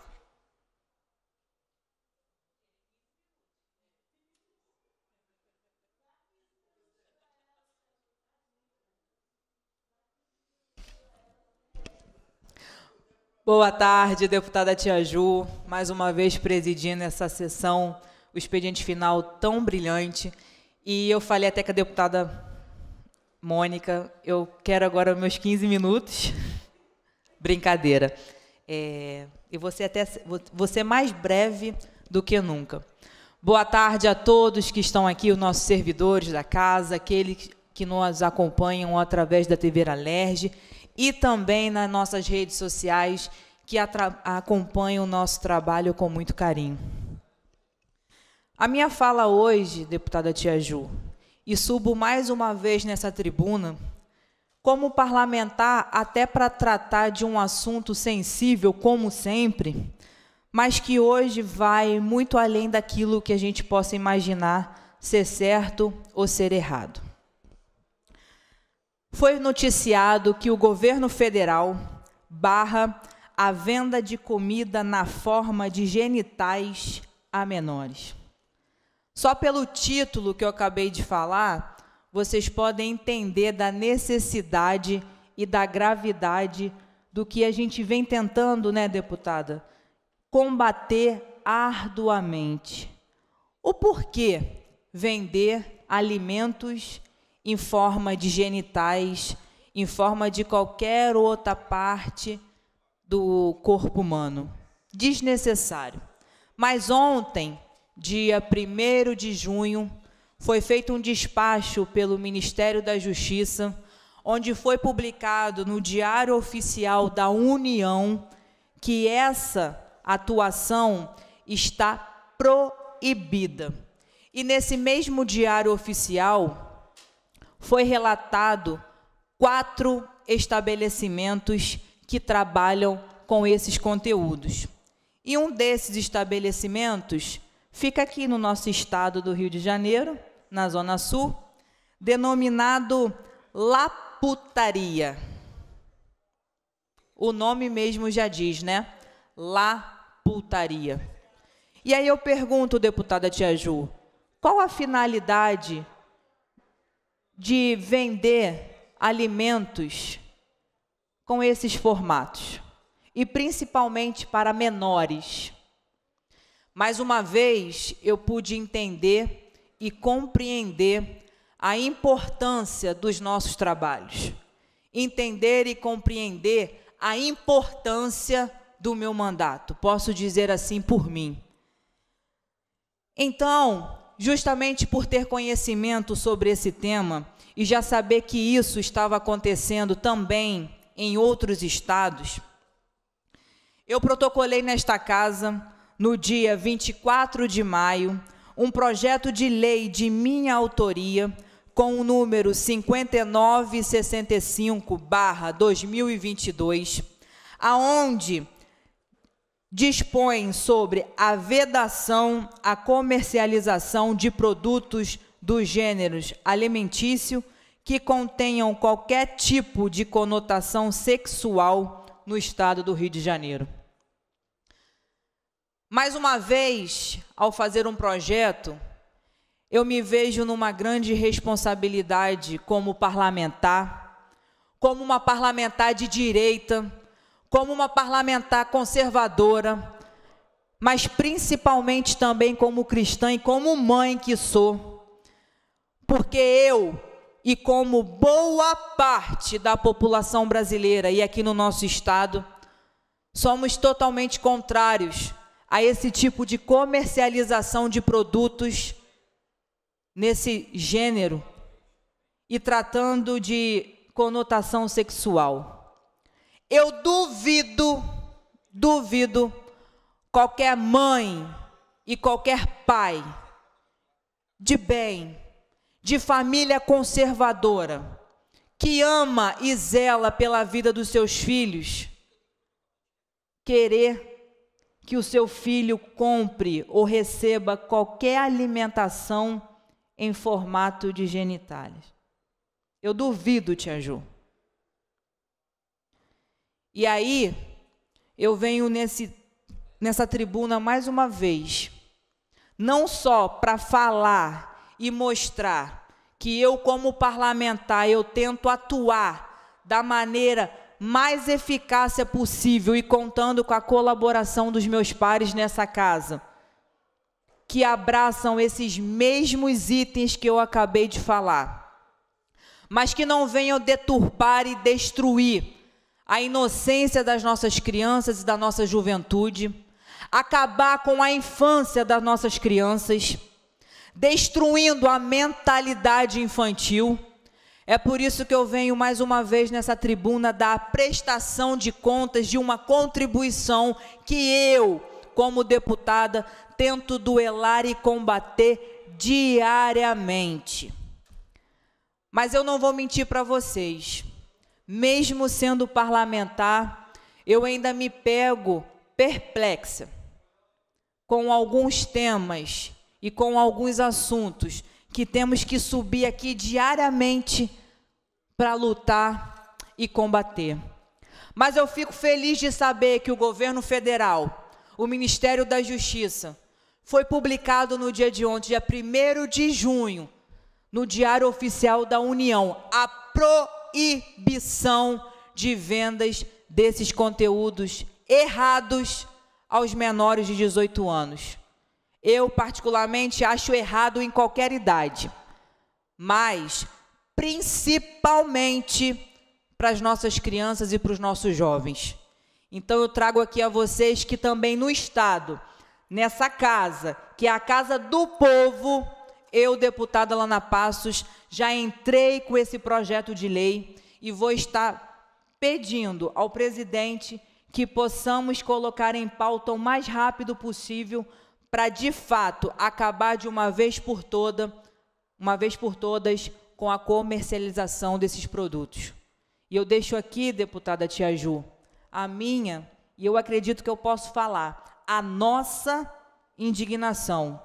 Boa tarde, deputada Tia Ju, mais uma vez presidindo essa sessão, o expediente final tão brilhante. E eu falei até que a deputada Mônica, eu quero agora meus 15 minutos. Brincadeira. É, e você até você mais breve do que nunca. Boa tarde a todos que estão aqui, os nossos servidores da casa, aqueles que nos acompanham através da TV Alerj e também nas nossas redes sociais que acompanham o nosso trabalho com muito carinho. A minha fala hoje, deputada Tia Ju, e subo mais uma vez nessa tribuna como parlamentar até para tratar de um assunto sensível, como sempre, mas que hoje vai muito além daquilo que a gente possa imaginar ser certo ou ser errado. Foi noticiado que o governo federal barra a venda de comida na forma de genitais a menores. Só pelo título que eu acabei de falar, vocês podem entender da necessidade e da gravidade do que a gente vem tentando, né, deputada? Combater arduamente. O porquê vender alimentos em forma de genitais, em forma de qualquer outra parte do corpo humano? Desnecessário. Mas ontem dia 1 de junho, foi feito um despacho pelo Ministério da Justiça, onde foi publicado no Diário Oficial da União que essa atuação está proibida. E nesse mesmo Diário Oficial foi relatado quatro estabelecimentos que trabalham com esses conteúdos. E um desses estabelecimentos Fica aqui no nosso estado do Rio de Janeiro, na Zona Sul, denominado Laputaria. O nome mesmo já diz, né? Laputaria. E aí eu pergunto, deputada Tia Ju, qual a finalidade de vender alimentos com esses formatos? E principalmente para menores. Mais uma vez, eu pude entender e compreender a importância dos nossos trabalhos. Entender e compreender a importância do meu mandato. Posso dizer assim por mim. Então, justamente por ter conhecimento sobre esse tema e já saber que isso estava acontecendo também em outros estados, eu protocolei nesta casa no dia 24 de maio, um projeto de lei de minha autoria, com o número 5965-2022, aonde dispõe sobre a vedação à comercialização de produtos dos gêneros alimentício que contenham qualquer tipo de conotação sexual no estado do Rio de Janeiro. Mais uma vez, ao fazer um projeto, eu me vejo numa grande responsabilidade como parlamentar, como uma parlamentar de direita, como uma parlamentar conservadora, mas principalmente também como cristã e como mãe que sou. Porque eu e como boa parte da população brasileira e aqui no nosso estado somos totalmente contrários a esse tipo de comercialização de produtos nesse gênero e tratando de conotação sexual. Eu duvido, duvido qualquer mãe e qualquer pai de bem, de família conservadora, que ama e zela pela vida dos seus filhos, querer que o seu filho compre ou receba qualquer alimentação em formato de genitais. Eu duvido, Tia Ju. E aí, eu venho nesse, nessa tribuna mais uma vez, não só para falar e mostrar que eu, como parlamentar, eu tento atuar da maneira mais eficácia possível e contando com a colaboração dos meus pares nessa casa, que abraçam esses mesmos itens que eu acabei de falar, mas que não venham deturpar e destruir a inocência das nossas crianças e da nossa juventude, acabar com a infância das nossas crianças, destruindo a mentalidade infantil é por isso que eu venho mais uma vez nessa tribuna da prestação de contas de uma contribuição que eu, como deputada, tento duelar e combater diariamente. Mas eu não vou mentir para vocês. Mesmo sendo parlamentar, eu ainda me pego perplexa com alguns temas e com alguns assuntos que temos que subir aqui diariamente para lutar e combater. Mas eu fico feliz de saber que o governo federal, o Ministério da Justiça, foi publicado no dia de ontem, dia 1 de junho, no Diário Oficial da União, a proibição de vendas desses conteúdos errados aos menores de 18 anos. Eu, particularmente, acho errado em qualquer idade, mas principalmente para as nossas crianças e para os nossos jovens. Então, eu trago aqui a vocês que também no Estado, nessa casa, que é a casa do povo, eu, deputada Lana Passos, já entrei com esse projeto de lei e vou estar pedindo ao presidente que possamos colocar em pauta o mais rápido possível para de fato acabar de uma vez por toda, uma vez por todas, com a comercialização desses produtos. E eu deixo aqui, deputada Tia Ju, a minha, e eu acredito que eu posso falar, a nossa indignação.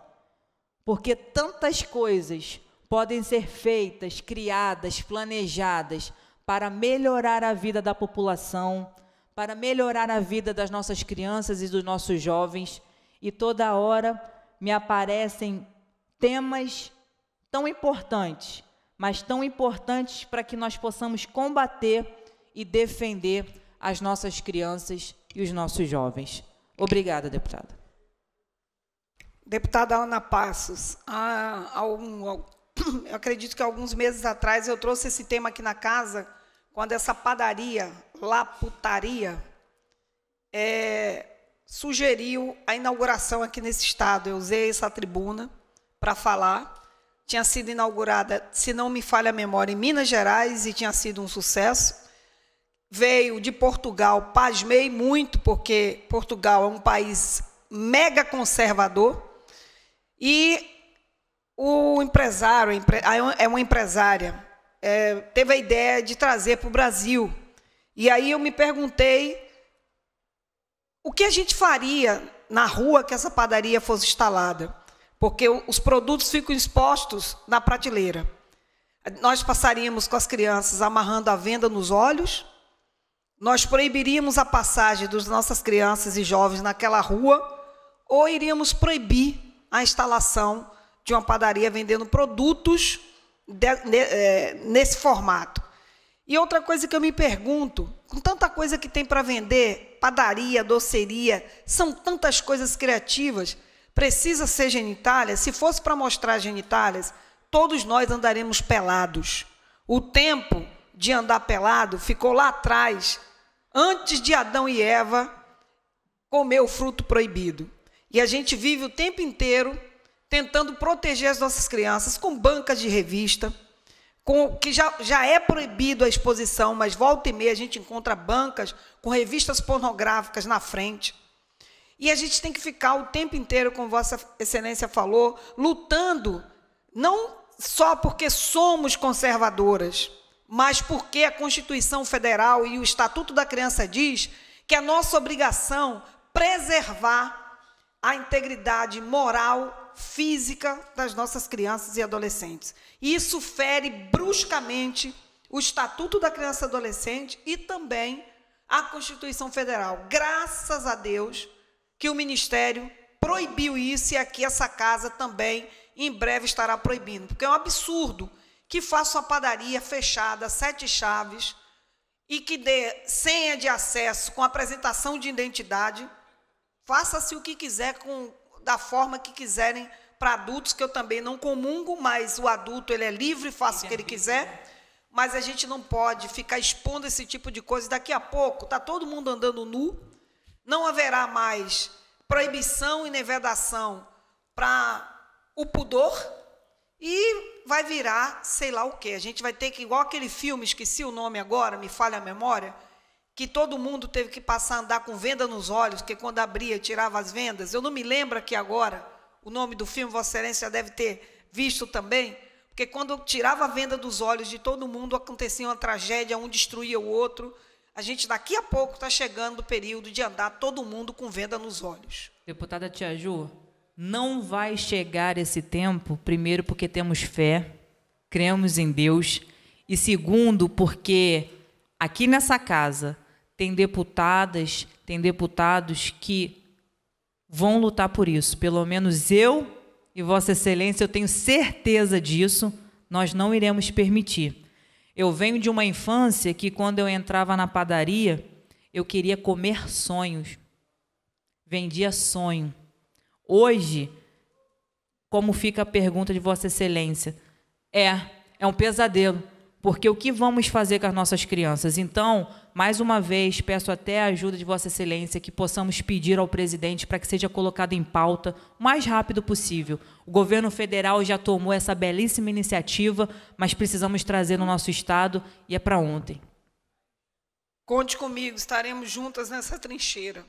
Porque tantas coisas podem ser feitas, criadas, planejadas para melhorar a vida da população, para melhorar a vida das nossas crianças e dos nossos jovens, e toda hora me aparecem temas tão importantes, mas tão importantes para que nós possamos combater e defender as nossas crianças e os nossos jovens. Obrigada, deputada. Deputada Ana Passos, há algum, eu acredito que alguns meses atrás eu trouxe esse tema aqui na casa, quando essa padaria, laputaria é, sugeriu a inauguração aqui nesse estado. Eu usei essa tribuna para falar. Tinha sido inaugurada, se não me falha a memória, em Minas Gerais e tinha sido um sucesso. Veio de Portugal, pasmei muito, porque Portugal é um país mega conservador. E o empresário, é uma empresária, é, teve a ideia de trazer para o Brasil. E aí eu me perguntei o que a gente faria na rua que essa padaria fosse instalada? Porque os produtos ficam expostos na prateleira. Nós passaríamos com as crianças amarrando a venda nos olhos, nós proibiríamos a passagem das nossas crianças e jovens naquela rua, ou iríamos proibir a instalação de uma padaria vendendo produtos de, é, nesse formato. E outra coisa que eu me pergunto, com tanta coisa que tem para vender, padaria, doceria, são tantas coisas criativas. Precisa ser genitália? Se fosse para mostrar genitálias, todos nós andaremos pelados. O tempo de andar pelado ficou lá atrás, antes de Adão e Eva comer o fruto proibido. E a gente vive o tempo inteiro tentando proteger as nossas crianças com bancas de revista, com, que já, já é proibido a exposição, mas volta e meia a gente encontra bancas com revistas pornográficas na frente. E a gente tem que ficar o tempo inteiro, como Vossa Excelência falou, lutando, não só porque somos conservadoras, mas porque a Constituição Federal e o Estatuto da Criança diz que é nossa obrigação preservar a integridade moral, física das nossas crianças e adolescentes. Isso fere bruscamente o Estatuto da Criança e Adolescente e também a Constituição Federal. Graças a Deus que o Ministério proibiu isso e aqui essa casa também em breve estará proibindo, porque é um absurdo que faça uma padaria fechada, sete chaves, e que dê senha de acesso com apresentação de identidade Faça-se o que quiser com da forma que quiserem para adultos, que eu também não comungo, mas o adulto ele é livre, faça o que ele quiser. Mas a gente não pode ficar expondo esse tipo de coisa. Daqui a pouco está todo mundo andando nu, não haverá mais proibição e nevedação para o pudor e vai virar sei lá o quê. A gente vai ter que, igual aquele filme, esqueci o nome agora, me falha a memória, que todo mundo teve que passar a andar com venda nos olhos, que quando abria tirava as vendas. Eu não me lembro aqui agora o nome do filme, Vossa Excelência deve ter visto também, porque quando tirava a venda dos olhos de todo mundo acontecia uma tragédia, um destruía o outro. A gente daqui a pouco está chegando o período de andar todo mundo com venda nos olhos. Deputada Tia Ju, não vai chegar esse tempo, primeiro porque temos fé, cremos em Deus, e segundo porque aqui nessa casa tem deputadas, tem deputados que vão lutar por isso. Pelo menos eu e Vossa Excelência, eu tenho certeza disso, nós não iremos permitir. Eu venho de uma infância que, quando eu entrava na padaria, eu queria comer sonhos. Vendia sonho. Hoje, como fica a pergunta de Vossa Excelência? É, é um pesadelo. Porque o que vamos fazer com as nossas crianças? Então, mais uma vez, peço até a ajuda de Vossa Excelência que possamos pedir ao presidente para que seja colocado em pauta o mais rápido possível. O governo federal já tomou essa belíssima iniciativa, mas precisamos trazer no nosso estado e é para ontem. Conte comigo, estaremos juntas nessa trincheira.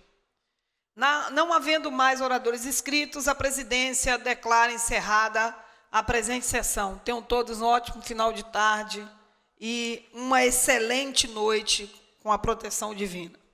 Na, não havendo mais oradores inscritos, a presidência declara encerrada a presente sessão. Tenham todos um ótimo final de tarde e uma excelente noite com a proteção divina.